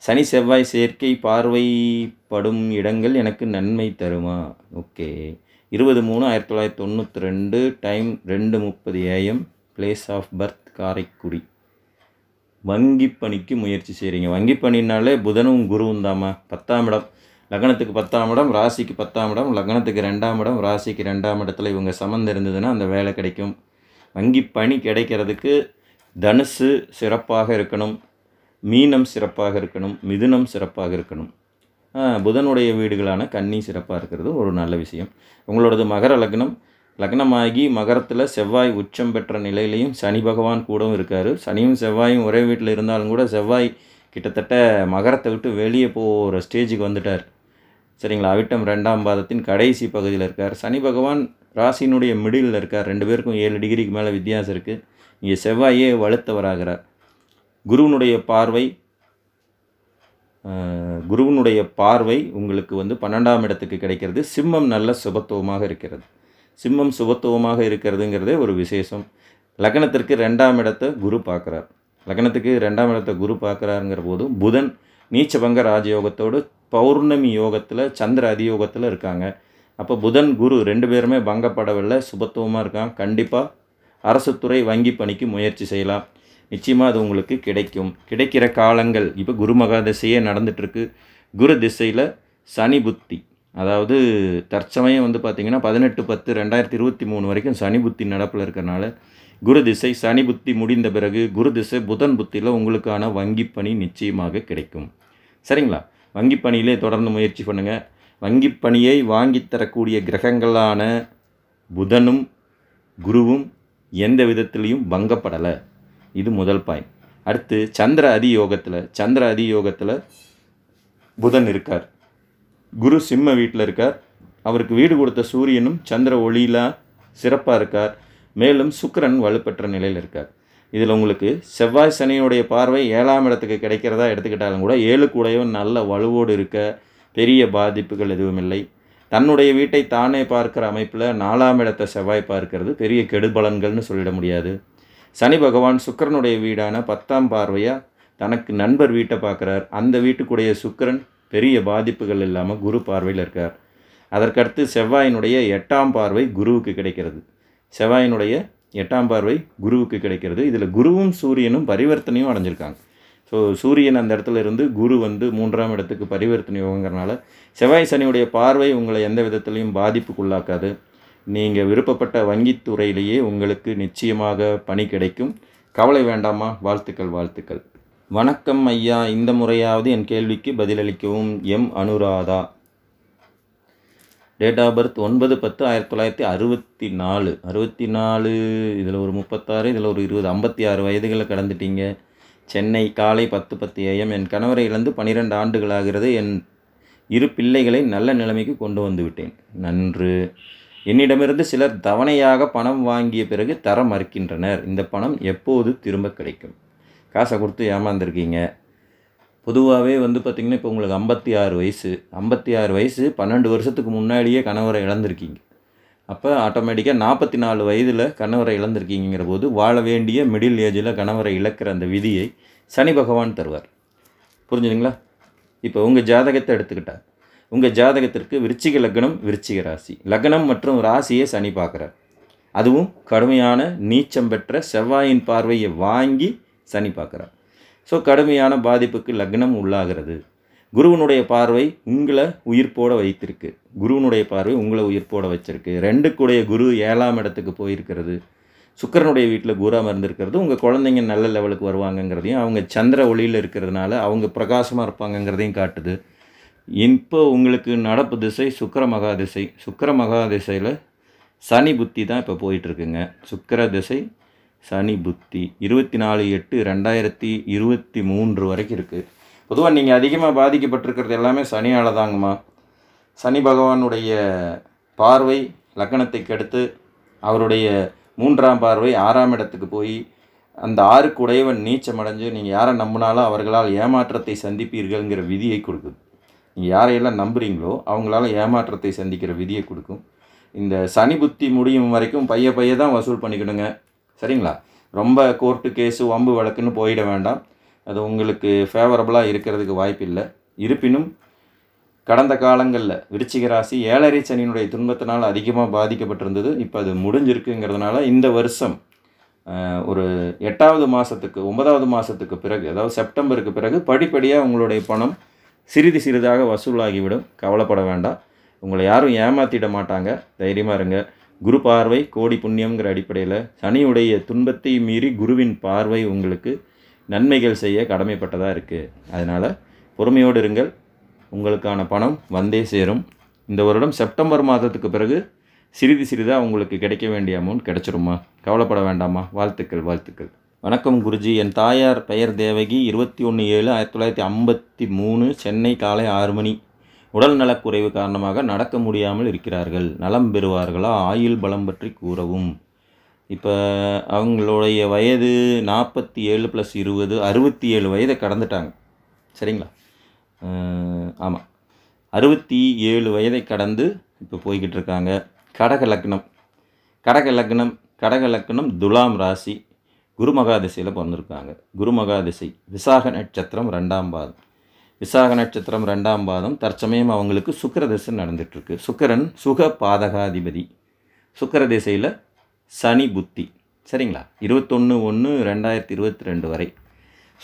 சனி செவ்வாய் சேர்க்கை பார்வைப்படும் இடங்கள் எனக்கு நன்மை தருமா ஓகே இருபது மூணு ஆயிரத்தி தொள்ளாயிரத்தி தொண்ணூற்றி ரெண்டு டைம் ரெண்டு முப்பது AM place of birth Karaikudi வங்கி பணிக்கு முயற்சி செய்கிறீங்க வங்கி பணினாலே புதனும் குருவும் தாமா பத்தாம் இடம் லக்னத்துக்கு பத்தாம் இடம் ராசிக்கு பத்தாம் இடம் லக்னத்துக்கு ரெண்டாம் இடம் ராசிக்கு ரெண்டாம் இடத்துல இவங்க சம்மந்தம் இருந்ததுன்னா அந்த வேலை கிடைக்கும் வங்கி பணி கிடைக்கிறதுக்கு தனுசு சிறப்பாக இருக்கணும் மீனம் சிறப்பாக இருக்கணும் மிதுனம் சிறப்பாக இருக்கணும் புதனுடைய வீடுகளான கன்னி சிறப்பாக இருக்கிறது ஒரு நல்ல விஷயம் உங்களோடது மகர லக்னம் லக்னமாகி மகரத்தில் செவ்வாய் உச்சம் பெற்ற நிலையிலையும் சனி பகவான் கூடவும் இருக்கார் சனியும் செவ்வாயும் ஒரே வீட்டில் இருந்தாலும் கூட செவ்வாய் கிட்டத்தட்ட மகரத்தை விட்டு வெளியே போகிற ஸ்டேஜுக்கு வந்துட்டார் சரிங்களா அவிட்டம் ரெண்டாம் பாதத்தின் கடைசி பகுதியில் இருக்கார் சனி பகவான் ராசினுடைய மிடில் இருக்கார் ரெண்டு பேருக்கும் ஏழு டிகிரிக்கு மேலே வித்தியாசம் இருக்குது இங்கே செவ்வாயே வலுத்தவராகிறார் குருவனுடைய பார்வை குருவனுடைய பார்வை உங்களுக்கு வந்து பன்னெண்டாம் இடத்துக்கு கிடைக்கிறது சிம்மம் நல்ல சுபத்துவமாக இருக்கிறது சிம்மம் சுபத்துவமாக இருக்கிறதுங்கிறதே ஒரு விசேஷம் லக்னத்திற்கு ரெண்டாம் இடத்தை குரு பார்க்குறார் லக்னத்துக்கு ரெண்டாம் இடத்தை குரு பார்க்குறாருங்கிற போது புதன் நீச்சபங்க ராஜயோகத்தோடு பௌர்ணமி யோகத்தில் சந்திர அதியோகத்தில் இருக்காங்க அப்போ புதன் குரு ரெண்டு பேருமே பங்கப்படவில்லை சுபத்துவமாக இருக்கான் கண்டிப்பாக அரசு துறை வங்கி பணிக்கு முயற்சி செய்யலாம் நிச்சயமாக அது உங்களுக்கு கிடைக்கும் கிடைக்கிற காலங்கள் இப்போ குரு மகாதசையே நடந்துகிட்ருக்கு குரு திசையில் சனி புத்தி அதாவது தற்சமயம் வந்து பார்த்திங்கன்னா பதினெட்டு பத்து ரெண்டாயிரத்தி இருபத்தி மூணு வரைக்கும் சனி புத்தி நடப்பில் இருக்கிறனால குரு திசை சனி புத்தி முடிந்த பிறகு குரு திசை புதன் புத்தியில் உங்களுக்கான வங்கி பணி நிச்சயமாக கிடைக்கும் சரிங்களா வங்கி பணியிலே தொடர்ந்து முயற்சி பண்ணுங்கள் வங்கி பணியை வாங்கித்தரக்கூடிய கிரகங்களான புதனும் குருவும் எந்த விதத்திலையும் பங்கப்படலை இது முதல் பாயிண்ட் அடுத்து சந்திர அதியோகத்தில் சந்திர அதியோகத்தில் புதன் இருக்கார் குரு சிம்ம வீட்டில் இருக்கார் அவருக்கு வீடு கொடுத்த சூரியனும் சந்திர ஒளியிலா சிறப்பாக இருக்கார் மேலும் சுக்கரன் வலுப்பெற்ற நிலையில் இருக்கார் இதில் உங்களுக்கு செவ்வாய் சனியுடைய பார்வை ஏழாம் இடத்துக்கு கிடைக்கிறதா எடுத்துக்கிட்டாலும் கூட ஏழு கூடையும் நல்ல வலுவோடு இருக்க பெரிய பாதிப்புகள் எதுவும் இல்லை தன்னுடைய வீட்டை தானே பார்க்குற அமைப்பில் நாலாம் இடத்தை செவ்வாய் பார்க்கிறது பெரிய கெடுபலன்கள்னு சொல்லிட முடியாது சனி பகவான் சுக்கரனுடைய வீடான பத்தாம் பார்வையாக தனக்கு நண்பர் வீட்டை பார்க்குறார் அந்த வீட்டுக்குடைய சுக்கரன் பெரிய பாதிப்புகள் இல்லாமல் குரு பார்வையில் இருக்கார் அதற்கடுத்து செவ்வாயினுடைய எட்டாம் பார்வை குருவுக்கு கிடைக்கிறது செவ்வாயினுடைய எட்டாம் பார்வை குருவுக்கு கிடைக்கிறது இதில் குருவும் சூரியனும் பரிவர்த்தனையும் அடைஞ்சிருக்காங்க ஸோ சூரியன் அந்த இடத்துல இருந்து குரு வந்து மூன்றாம் இடத்துக்கு பரிவர்த்தனை யோகங்கிறனால செவ்வாய் சனியுடைய பார்வை உங்களை எந்த விதத்துலையும் பாதிப்புக்குள்ளாக்காது நீங்கள் விருப்பப்பட்ட வங்கித்துறையிலேயே உங்களுக்கு நிச்சயமாக பணி கிடைக்கும் கவலை வேண்டாமா வாழ்த்துக்கள் வாழ்த்துக்கள் வணக்கம் ஐயா இந்த முறையாவது என் கேள்விக்கு பதிலளிக்கவும் M Anuradha date of birth ஒன்பது பத்து ஆயிரத்தி தொள்ளாயிரத்தி அறுபத்தி நாலு அறுபத்தி நாலு இதில் ஒரு முப்பத்தாறு இதில் ஒரு இருபது ஐம்பத்தி ஆறு வயதுகளை கடந்துட்டீங்க சென்னை காலை பத்து பத்து ஏஎம் என் கணவரை இழந்து பன்னிரெண்டு ஆண்டுகளாகிறது என் இரு பிள்ளைகளை நல்ல நிலைமைக்கு கொண்டு வந்து விட்டேன் நன்று என்னிடமிருந்து சிலர் தவணையாக பணம் வாங்கிய பிறகு தர மறுக்கின்றனர் இந்த பணம் எப்போது திரும்ப கிடைக்கும் காசை கொடுத்து ஏமாந்துருக்கீங்க பொதுவாகவே வந்து பார்த்திங்கன்னா இப்போ உங்களுக்கு ஐம்பத்தி ஆறு வயசு ஐம்பத்தி ஆறு வயசு பன்னெண்டு வருஷத்துக்கு முன்னாடியே கணவரை இழந்திருக்கீங்க அப்போ ஆட்டோமேட்டிக்காக நாற்பத்தி நாலு வயதில் கணவரை இழந்திருக்கீங்கிற போது வாழ வேண்டிய மிடில் ஏஜில் கணவரை இழக்கிற அந்த விதியை சனி பகவான் தருவார் புரிஞ்சுதுங்களா இப்போ உங்கள் ஜாதகத்தை எடுத்துக்கிட்டார் உங்கள் ஜாதகத்திற்கு விருச்சிக லக்னம் விருச்சிக ராசி லக்னம் மற்றும் ராசியை சனி பார்க்குறார் அதுவும் கடுமையான நீச்சம் பெற்ற செவ்வாயின் பார்வையை வாங்கி சனி பார்க்குறார் ஸோ கடுமையான பாதிப்புக்கு லக்னம் உள்ளாகிறது குருவனுடைய பார்வை உங்களை உயிர்ப்போட வைத்திருக்கு குருவனுடைய பார்வை உங்களை உயிர்ப்போட வச்சிருக்கு ரெண்டுக்குடைய குரு ஏழாம் இடத்துக்கு போயிருக்கிறது சுக்கரனுடைய வீட்டில் குருவாக இருந்திருக்கிறது உங்கள் குழந்தைங்க நல்ல லெவலுக்கு வருவாங்கங்கிறதையும் அவங்க சந்திர ஒளியில் இருக்கிறதுனால அவங்க பிரகாசமாக இருப்பாங்கங்கிறதையும் காட்டுது இப்போ உங்களுக்கு நடப்பு திசை சுக்கர மகா திசை சுக்கர மகா திசையில் சனி புத்தி தான் இப்போ போயிட்டுருக்குங்க சுக்கர திசை சனி புத்தி இருபத்தி நாலு எட்டு ரெண்டாயிரத்தி இருபத்தி மூன்று வரைக்கும் இருக்குது பொதுவாக நீங்கள் அதிகமாக பாதிக்கப்பட்டிருக்கிறது எல்லாமே சனியால் தாங்கம்மா சனி பகவானுடைய பார்வை லக்கணத்தை கெடுத்து அவருடைய மூன்றாம் பார்வை ஆறாம் இடத்துக்கு போய் அந்த ஆறுக்குடையவன் நீச்சமடைஞ்சு நீங்கள் யாரை நம்பினாலும் அவர்களால் ஏமாற்றத்தை சந்திப்பீர்கள்ங்கிற விதியை கொடுக்குது யாரையெல்லாம் நம்புகிறீங்களோ அவங்களால ஏமாற்றத்தை சந்திக்கிற விதியை கொடுக்கும் இந்த சனி புத்தி முடியும் வரைக்கும் பைய பைய தான் வசூல் பண்ணிக்கணுங்க சரிங்களா ரொம்ப கோர்ட்டு கேஸு வம்பு வழக்குன்னு போயிட வேண்டாம் அது உங்களுக்கு ஃபேவரபுளாக இருக்கிறதுக்கு வாய்ப்பில்லை இருப்பினும் கடந்த காலங்களில் விருச்சிக ராசி ஏழரை சனியினுடைய துன்பத்தினால் அதிகமாக பாதிக்கப்பட்டிருந்தது இப்போ அது முடிஞ்சிருக்குங்கிறதுனால இந்த வருஷம் ஒரு எட்டாவது மாதத்துக்கு ஒன்பதாவது மாதத்துக்கு பிறகு அதாவது செப்டம்பருக்கு பிறகு படிப்படியாக உங்களுடைய பணம் சிறிது சிறிதாக வசூலாகிவிடும் கவலைப்பட வேண்டாம் உங்களை யாரும் ஏமாற்றிட மாட்டாங்க தைரியமாக இருங்க குரு பார்வை கோடி புண்ணியங்கிற அடிப்படையில் சனியுடைய துன்பத்தை மீறி குருவின் பார்வை உங்களுக்கு நன்மைகள் செய்ய கடமைப்பட்டதாக இருக்குது அதனால் பொறுமையோடு இருங்கள் உங்களுக்கான பணம் வந்தே சேரும் இந்த வருடம் செப்டம்பர் மாதத்துக்கு பிறகு சிறிது சிறிதாக உங்களுக்கு கிடைக்க வேண்டிய அமௌண்ட் கிடைச்சிருமா கவலைப்பட வேண்டாமா வாழ்த்துக்கள் வாழ்த்துக்கள் வணக்கம் குருஜி என் தாயார் பெயர் தேவகி இருபத்தி ஒன்று ஏழு ஆயிரத்தி தொள்ளாயிரத்தி ஐம்பத்தி மூணு சென்னை காலை ஆறு மணி உடல் நலக்குறைவு காரணமாக நடக்க முடியாமல் இருக்கிறார்கள் நலம் பெறுவார்களா ஆயுள் பலம் பற்றி கூறவும் இப்போ அவங்களுடைய வயது நாற்பத்தி ஏழு ப்ளஸ் இருபது அறுபத்தி ஏழு வயதை கடந்துட்டாங்க சரிங்களா ஆமாம் அறுபத்தி ஏழு வயதை கடந்து இப்போ போய்கிட்டு இருக்காங்க கடக லக்னம் கடக லக்னம் கடக லக்னம் துலாம் ராசி குருமகாதிசையில் பிறந்திருக்காங்க குருமகாதிசை விசாக நட்சத்திரம் ரெண்டாம் பாதம் விசாக நட்சத்திரம் ரெண்டாம் பாதம் தற்சமயம் அவங்களுக்கு சுக்கரதிசை நடந்துகிட்ருக்கு சுக்கரன் சுக பாதகாதிபதி சுக்கரதிசையில் சனி புத்தி சரிங்களா இருபத்தொன்று ஒன்று ரெண்டாயிரத்தி இருபத்தி ரெண்டு வரை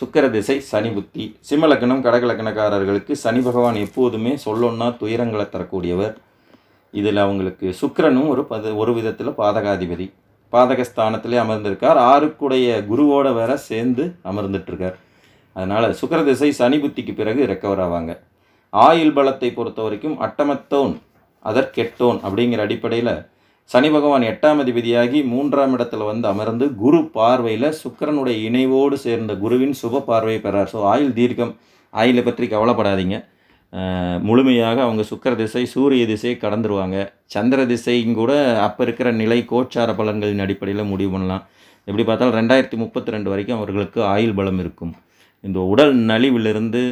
சுக்கர திசை சனி புத்தி சிம்மலக்கணம் கடகலக்கணக்காரர்களுக்கு சனி பகவான் எப்போதுமே சொல்லணுன்னா துயரங்களை தரக்கூடியவர் இதில் அவங்களுக்கு சுக்கரனும் ஒரு பத ஒரு விதத்தில் பாதகாதிபதி பாதகஸ்தானத்திலே அமர்ந்திருக்கார் ஆறுக்குடைய குருவோட வேற சேர்ந்து அமர்ந்துட்டுருக்கார் அதனால் சுக்கர திசை சனி புத்திக்கு பிறகு ரெக்கவர் ஆவாங்க ஆயுள் பலத்தை பொறுத்த வரைக்கும் அட்டமத்தோன் அதற்கெட்டோன் அப்படிங்கிற அடிப்படையில் சனி பகவான் எட்டாம் அதிபதியாகி மூன்றாம் இடத்துல வந்து அமர்ந்து குரு பார்வையில் சுக்கரனுடைய இணைவோடு சேர்ந்த குருவின் சுப பார்வையை பெறார் ஸோ ஆயுள் தீர்க்கம் ஆயிலை பற்றி கவலைப்படாதீங்க முழுமையாக அவங்க சுக்கர திசை சூரிய திசையை கடந்துருவாங்க சந்திர திசையும் கூட அப்போ இருக்கிற நிலை கோச்சார பலன்களின் அடிப்படையில் முடிவு பண்ணலாம் எப்படி பார்த்தாலும் ரெண்டாயிரத்தி முப்பத்தி ரெண்டு வரைக்கும் அவர்களுக்கு ஆயுள் பலம் இருக்கும் இந்த உடல் நலிவிலிருந்து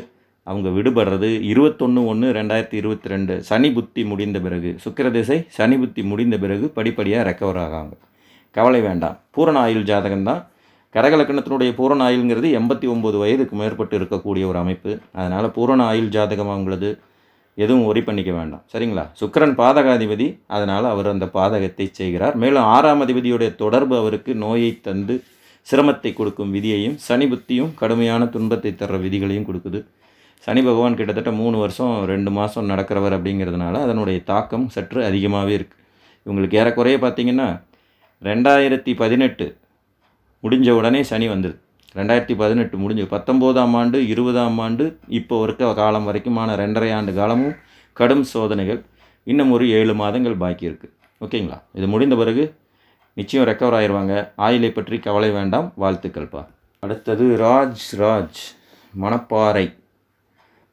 அவங்க விடுபடுறது இருபத்தொன்று ஒன்று ரெண்டாயிரத்தி இருபத்தி ரெண்டு சனி புத்தி முடிந்த பிறகு சுக்கர திசை சனி புத்தி முடிந்த பிறகு படிப்படியாக ரெக்கவர் ஆகாங்க கவலை வேண்டாம் பூரண ஆயுள் ஜாதகம்தான் கரகலக்கணத்தினுடைய பூரண ஆயுள்ங்கிறது எண்பத்தி ஒம்பது வயதுக்கு மேற்பட்டு இருக்கக்கூடிய ஒரு அமைப்பு அதனால் பூரண ஆயுள் ஜாதகம் அவங்களது எதுவும் ஒரி பண்ணிக்க வேண்டாம் சரிங்களா சுக்கரன் பாதகாதிபதி அதனால் அவர் அந்த பாதகத்தை செய்கிறார் மேலும் ஆறாம் அதிபதியுடைய தொடர்பு அவருக்கு நோயை தந்து சிரமத்தை கொடுக்கும் விதியையும் சனி புத்தியும் கடுமையான துன்பத்தை தர்ற விதிகளையும் கொடுக்குது சனி பகவான் கிட்டத்தட்ட மூணு வருஷம் ரெண்டு மாதம் நடக்கிறவர் அப்படிங்கிறதுனால அதனுடைய தாக்கம் சற்று அதிகமாகவே இருக்குது இவங்களுக்கு ஏறக்குறைய பார்த்திங்கன்னா ரெண்டாயிரத்தி பதினெட்டு முடிஞ்ச உடனே சனி வந்தது ரெண்டாயிரத்தி பதினெட்டு முடிஞ்சு பத்தொம்போதாம் ஆண்டு இருபதாம் ஆண்டு இப்போ இருக்க காலம் வரைக்குமான ரெண்டரை ஆண்டு காலமும் கடும் சோதனைகள் இன்னும் ஒரு ஏழு மாதங்கள் பாக்கி இருக்குது ஓகேங்களா இது முடிந்த பிறகு நிச்சயம் ரெக்கவர் ஆயிடுவாங்க ஆயிலை பற்றி கவலை வேண்டாம் வாழ்த்துக்கள்ப்பா அடுத்தது ராஜ் ராஜ் மணப்பாறை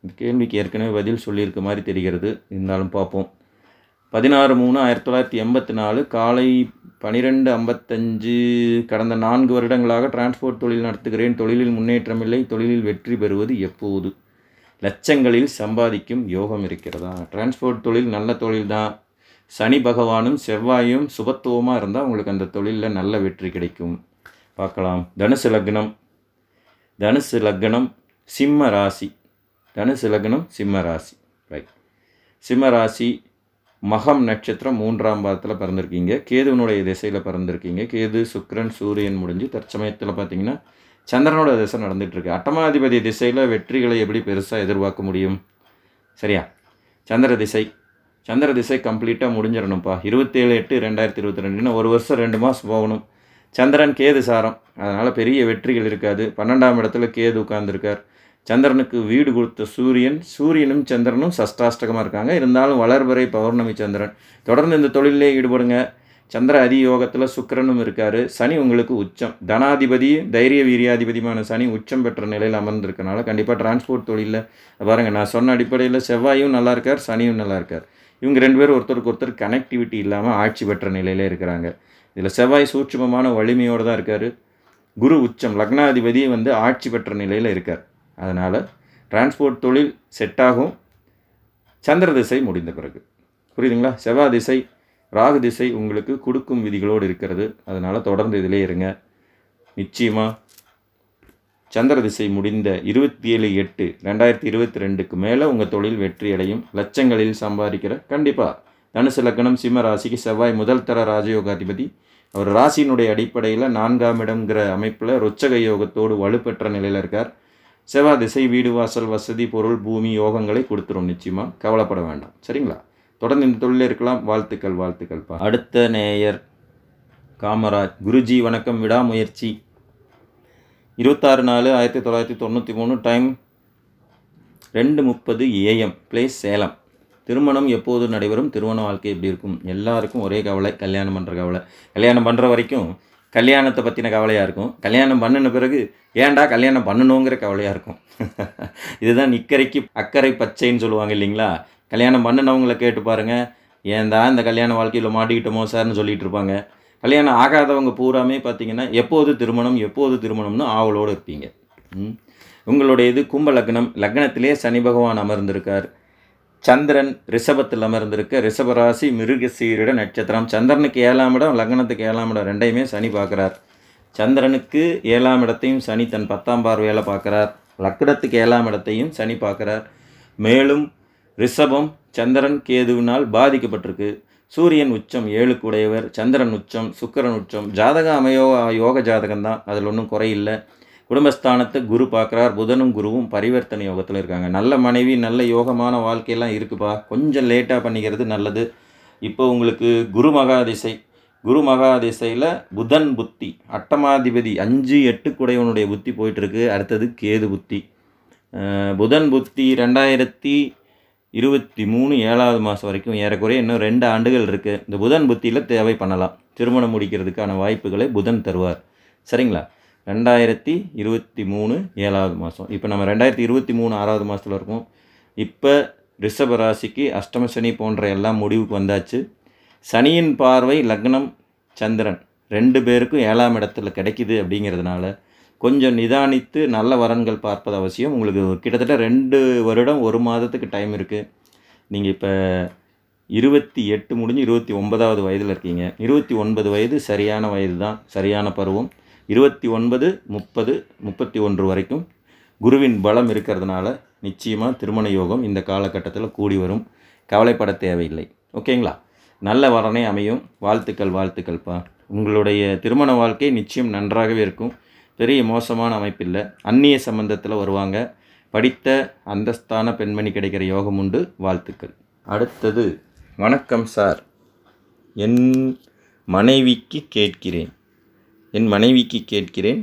இந்த கேள்விக்கு ஏற்கனவே பதில் சொல்லியிருக்க மாதிரி தெரிகிறது இருந்தாலும் பார்ப்போம் பதினாறு மூணு ஆயிரத்தி தொள்ளாயிரத்தி எண்பத்தி நாலு காலை பனிரெண்டு ஐம்பத்தஞ்சு கடந்த நான்கு வருடங்களாக டிரான்ஸ்போர்ட் தொழில் நடத்துகிறேன் தொழிலில் முன்னேற்றமில்லை தொழிலில் வெற்றி பெறுவது எப்போது லட்சங்களில் சம்பாதிக்கும் யோகம் இருக்கிறதா டிரான்ஸ்போர்ட் தொழில் நல்ல தொழில் தான் சனி பகவானும் செவ்வாயும் சுபத்துவமாக இருந்தால் உங்களுக்கு அந்த தொழிலில் நல்ல வெற்றி கிடைக்கும் பார்க்கலாம் தனுசு லக்னம் தனுசு லக்னம் சிம்ம ராசி தனுசு லக்னம் சிம்ம ராசி ரைட் சிம்ம ராசி மகம் நட்சத்திரம் மூன்றாம் பாதத்தில் பிறந்திருக்கீங்க கேதுவனுடைய திசையில் பிறந்திருக்கீங்க கேது சுக்கரன் சூரியன் முடிஞ்சு தற்சமயத்தில் பார்த்தீங்கன்னா சந்திரனோட திசை நடந்துகிட்ருக்கு அட்டமாதிபதி திசையில் வெற்றிகளை எப்படி பெருசாக எதிர்பார்க்க முடியும் சரியா சந்திர திசை சந்திர திசை கம்ப்ளீட்டாக முடிஞ்சிடணும்ப்பா இருபத்தேழு எட்டு ரெண்டாயிரத்தி இருபத்தி ரெண்டுன்னு ஒரு வருஷம் ரெண்டு மாதம் போகணும் சந்திரன் கேது சாரம் அதனால் பெரிய வெற்றிகள் இருக்காது பன்னெண்டாம் இடத்துல கேது உட்கார்ந்துருக்கார் சந்திரனுக்கு வீடு கொடுத்த சூரியன் சூரியனும் சந்திரனும் சஷ்டாஷ்டகமாக இருக்காங்க இருந்தாலும் வளர்பறை பௌர்ணமி சந்திரன் தொடர்ந்து இந்த தொழிலே ஈடுபடுங்க சந்திர அதியோகத்தில் சுக்கரனும் இருக்கார் சனி உங்களுக்கு உச்சம் தனாதிபதி தைரிய வீரியாதிபதியுமான சனி உச்சம் பெற்ற நிலையில் அமர்ந்திருக்கனால கண்டிப்பாக டிரான்ஸ்போர்ட் தொழிலில் பாருங்கள் நான் சொன்ன அடிப்படையில் செவ்வாயும் நல்லா இருக்கார் சனியும் நல்லா இருக்கார் இவங்க ரெண்டு பேரும் ஒருத்தருக்கு ஒருத்தர் கனெக்டிவிட்டி இல்லாமல் ஆட்சி பெற்ற நிலையிலே இருக்கிறாங்க இதில் செவ்வாய் சூட்சமமான வலிமையோடு தான் இருக்கார் குரு உச்சம் லக்னாதிபதி வந்து ஆட்சி பெற்ற நிலையில் இருக்கார் அதனால் டிரான்ஸ்போர்ட் தொழில் செட்டாகும் சந்திர திசை முடிந்த பிறகு புரியுதுங்களா செவ்வாய் திசை ராகு திசை உங்களுக்கு கொடுக்கும் விதிகளோடு இருக்கிறது அதனால் தொடர்ந்து இதிலே இருங்க நிச்சயமாக சந்திர திசை முடிந்த இருபத்தி ஏழு எட்டு ரெண்டாயிரத்தி இருபத்தி ரெண்டுக்கு மேலே உங்கள் தொழில் வெற்றி அடையும் லட்சங்களில் சம்பாதிக்கிற கண்டிப்பாக தனுசு லக்கணம் சிம்ம ராசிக்கு செவ்வாய் முதல் தர ராஜயோகாதிபதி அவர் ராசியினுடைய அடிப்படையில் நான்காம் இடம்ங்கிற அமைப்பில் ரொச்சக யோகத்தோடு வலுப்பெற்ற நிலையில் இருக்கார் செவ்வாய் திசை வீடு வாசல் வசதி பொருள் பூமி யோகங்களை கொடுத்துரும் நிச்சயமாக கவலைப்பட வேண்டாம் சரிங்களா தொடர்ந்து இந்த தொழிலே இருக்கலாம் வாழ்த்துக்கள் வாழ்த்துக்கள் பா அடுத்த நேயர் காமராஜ் குருஜி வணக்கம் விடாமுயற்சி இருபத்தாறு நாலு ஆயிரத்தி தொள்ளாயிரத்தி தொண்ணூற்றி மூணு டைம் ரெண்டு முப்பது ஏஎம் பிளேஸ் சேலம் திருமணம் எப்போது நடைபெறும் திருமண வாழ்க்கை எப்படி இருக்கும் எல்லாருக்கும் ஒரே கவலை கல்யாணம் பண்ணுற கவலை கல்யாணம் பண்ணுற வரைக்கும் கல்யாணத்தை பற்றின கவலையாக இருக்கும் கல்யாணம் பண்ணின பிறகு ஏன்டா கல்யாணம் பண்ணணுங்கிற கவலையாக இருக்கும் இதுதான் நிக்கரைக்கு அக்கறை பச்சைன்னு சொல்லுவாங்க இல்லைங்களா கல்யாணம் பண்ணினவங்களை கேட்டு பாருங்கள் ஏன்டா இந்த கல்யாண வாழ்க்கையில் மாட்டிக்கிட்டோமோ சார்னு சொல்லிகிட்டு இருப்பாங்க கல்யாணம் ஆகாதவங்க பூராமே பார்த்தீங்கன்னா எப்போது திருமணம் எப்போது திருமணம்னு ஆவலோடு இருப்பீங்க உங்களுடைய இது கும்ப லக்னம் லக்னத்திலே சனி பகவான் அமர்ந்திருக்கார் சந்திரன் ரிஷபத்தில் அமர்ந்திருக்க ரிஷபராசி மிருகசீரிட நட்சத்திரம் சந்திரனுக்கு ஏழாம் இடம் லக்னத்துக்கு ஏழாம் இடம் ரெண்டையுமே சனி பார்க்குறார் சந்திரனுக்கு ஏழாம் இடத்தையும் சனி தன் பத்தாம் பார்வையால் பார்க்குறார் லக்னத்துக்கு ஏழாம் இடத்தையும் சனி பார்க்குறார் மேலும் ரிஷபம் சந்திரன் கேதுவினால் பாதிக்கப்பட்டிருக்கு சூரியன் உச்சம் கூடையவர் சந்திரன் உச்சம் சுக்கரன் உச்சம் ஜாதக அமையோ யோக ஜாதகம் தான் அதில் ஒன்றும் குறையில்லை குடும்பஸ்தானத்தை குரு பார்க்குறார் புதனும் குருவும் பரிவர்த்தனை யோகத்தில் இருக்காங்க நல்ல மனைவி நல்ல யோகமான வாழ்க்கையெல்லாம் இருக்குப்பா கொஞ்சம் லேட்டாக பண்ணிக்கிறது நல்லது இப்போ உங்களுக்கு குரு மகாதிசை குரு மகாதிசையில் புதன் புத்தி அட்டமாதிபதி அஞ்சு எட்டு குடையவனுடைய புத்தி போயிட்டுருக்கு அடுத்தது கேது புத்தி புதன் புத்தி ரெண்டாயிரத்தி இருபத்தி மூணு ஏழாவது மாதம் வரைக்கும் ஏறக்குறைய இன்னும் ரெண்டு ஆண்டுகள் இருக்குது இந்த புதன் புத்தியில் தேவை பண்ணலாம் திருமணம் முடிக்கிறதுக்கான வாய்ப்புகளை புதன் தருவார் சரிங்களா ரெண்டாயிரத்தி இருபத்தி மூணு ஏழாவது மாதம் இப்போ நம்ம ரெண்டாயிரத்தி இருபத்தி மூணு ஆறாவது மாதத்தில் இருக்கோம் இப்போ ரிஷப ராசிக்கு அஷ்டம சனி போன்ற எல்லாம் முடிவுக்கு வந்தாச்சு சனியின் பார்வை லக்னம் சந்திரன் ரெண்டு பேருக்கும் ஏழாம் இடத்துல கிடைக்குது அப்படிங்கிறதுனால கொஞ்சம் நிதானித்து நல்ல வரன்கள் பார்ப்பது அவசியம் உங்களுக்கு கிட்டத்தட்ட ரெண்டு வருடம் ஒரு மாதத்துக்கு டைம் இருக்குது நீங்கள் இப்போ இருபத்தி எட்டு முடிஞ்சு இருபத்தி ஒன்பதாவது வயதில் இருக்கீங்க இருபத்தி ஒன்பது வயது சரியான வயது தான் சரியான பருவம் இருபத்தி ஒன்பது முப்பது முப்பத்தி ஒன்று வரைக்கும் குருவின் பலம் இருக்கிறதுனால நிச்சயமாக திருமண யோகம் இந்த காலகட்டத்தில் கூடி வரும் கவலைப்பட தேவையில்லை ஓகேங்களா நல்ல வரனே அமையும் வாழ்த்துக்கள் வாழ்த்துக்கள்ப்பா உங்களுடைய திருமண வாழ்க்கை நிச்சயம் நன்றாகவே இருக்கும் பெரிய மோசமான அமைப்பில்லை அந்நிய சம்பந்தத்தில் வருவாங்க படித்த அந்தஸ்தான பெண்மணி கிடைக்கிற யோகம் உண்டு வாழ்த்துக்கள் அடுத்தது வணக்கம் சார் என் மனைவிக்கு கேட்கிறேன் என் மனைவிக்கு கேட்கிறேன்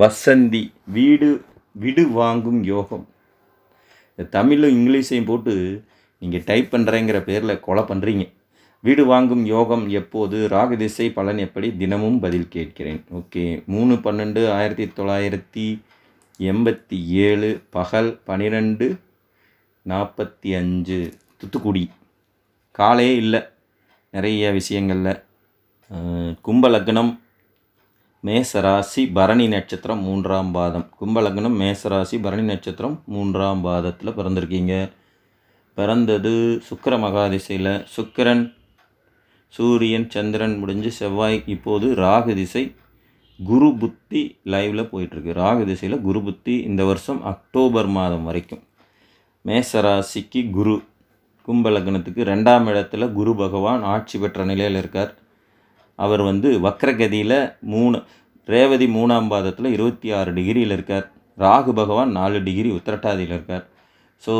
வசந்தி வீடு விடு வாங்கும் யோகம் தமிழும் இங்கிலீஷையும் போட்டு நீங்கள் டைப் பண்ணுறேங்கிற பேரில் கொலை பண்ணுறீங்க வீடு வாங்கும் யோகம் எப்போது ராகு திசை பலன் எப்படி தினமும் பதில் கேட்கிறேன் ஓகே மூணு பன்னெண்டு ஆயிரத்தி தொள்ளாயிரத்தி எண்பத்தி ஏழு பகல் பன்னிரெண்டு நாற்பத்தி அஞ்சு தூத்துக்குடி காலே இல்லை நிறைய விஷயங்களில் கும்பலக்னம் மேசராசி பரணி நட்சத்திரம் மூன்றாம் பாதம் கும்பலக்னம் மேசராசி பரணி நட்சத்திரம் மூன்றாம் பாதத்தில் பிறந்திருக்கீங்க பிறந்தது சுக்கர மகாதிசையில் சுக்கரன் சூரியன் சந்திரன் முடிஞ்சு செவ்வாய் இப்போது ராகு திசை குரு புத்தி லைவில் போயிட்டுருக்கு ராகு திசையில் குரு புத்தி இந்த வருஷம் அக்டோபர் மாதம் வரைக்கும் மேசராசிக்கு குரு கும்பலக்னத்துக்கு ரெண்டாம் இடத்துல குரு பகவான் ஆட்சி பெற்ற நிலையில் இருக்கார் அவர் வந்து வக்ரகதியில் மூணு ரேவதி மூணாம் பாதத்தில் இருபத்தி ஆறு டிகிரியில் இருக்கார் ராகு பகவான் நாலு டிகிரி உத்திரட்டாதியில் இருக்கார் ஸோ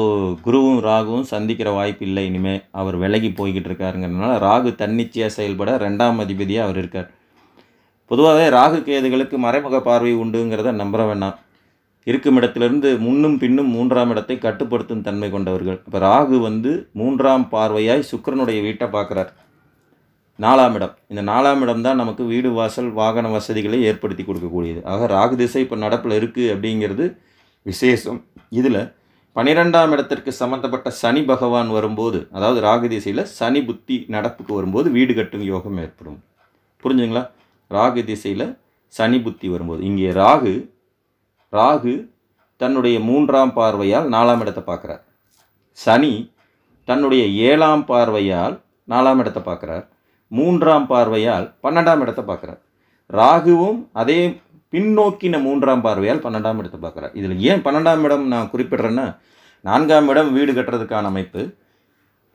குருவும் ராகுவும் சந்திக்கிற வாய்ப்பு இல்லை இனிமேல் அவர் விலகி போய்கிட்டு இருக்காருங்கிறதுனால ராகு தன்னிச்சையாக செயல்பட ரெண்டாம் அதிபதியாக அவர் இருக்கார் பொதுவாகவே ராகு கேதுகளுக்கு மறைமுக பார்வை உண்டுங்கிறத நம்புற வேணாம் இருக்கும் இடத்திலிருந்து முன்னும் பின்னும் மூன்றாம் இடத்தை கட்டுப்படுத்தும் தன்மை கொண்டவர்கள் இப்போ ராகு வந்து மூன்றாம் பார்வையாய் சுக்கரனுடைய வீட்டை பார்க்குறார் நாலாம் இடம் இந்த நாலாம் இடம் தான் நமக்கு வீடு வாசல் வாகன வசதிகளை ஏற்படுத்தி கொடுக்கக்கூடியது ஆக ராகு திசை இப்போ நடப்பில் இருக்குது அப்படிங்கிறது விசேஷம் இதில் பனிரெண்டாம் இடத்திற்கு சம்மந்தப்பட்ட சனி பகவான் வரும்போது அதாவது ராகு திசையில் சனி புத்தி நடப்புக்கு வரும்போது வீடு கட்டும் யோகம் ஏற்படும் புரிஞ்சுங்களா ராகு திசையில் சனி புத்தி வரும்போது இங்கே ராகு ராகு தன்னுடைய மூன்றாம் பார்வையால் நாலாம் இடத்தை பார்க்குறார் சனி தன்னுடைய ஏழாம் பார்வையால் நாலாம் இடத்தை பார்க்குறார் மூன்றாம் பார்வையால் பன்னெண்டாம் இடத்தை பார்க்குறார் ராகுவும் அதே பின்னோக்கின மூன்றாம் பார்வையால் பன்னெண்டாம் இடத்தை பார்க்குறார் இதில் ஏன் பன்னெண்டாம் இடம் நான் குறிப்பிட்றேன்னா நான்காம் இடம் வீடு கட்டுறதுக்கான அமைப்பு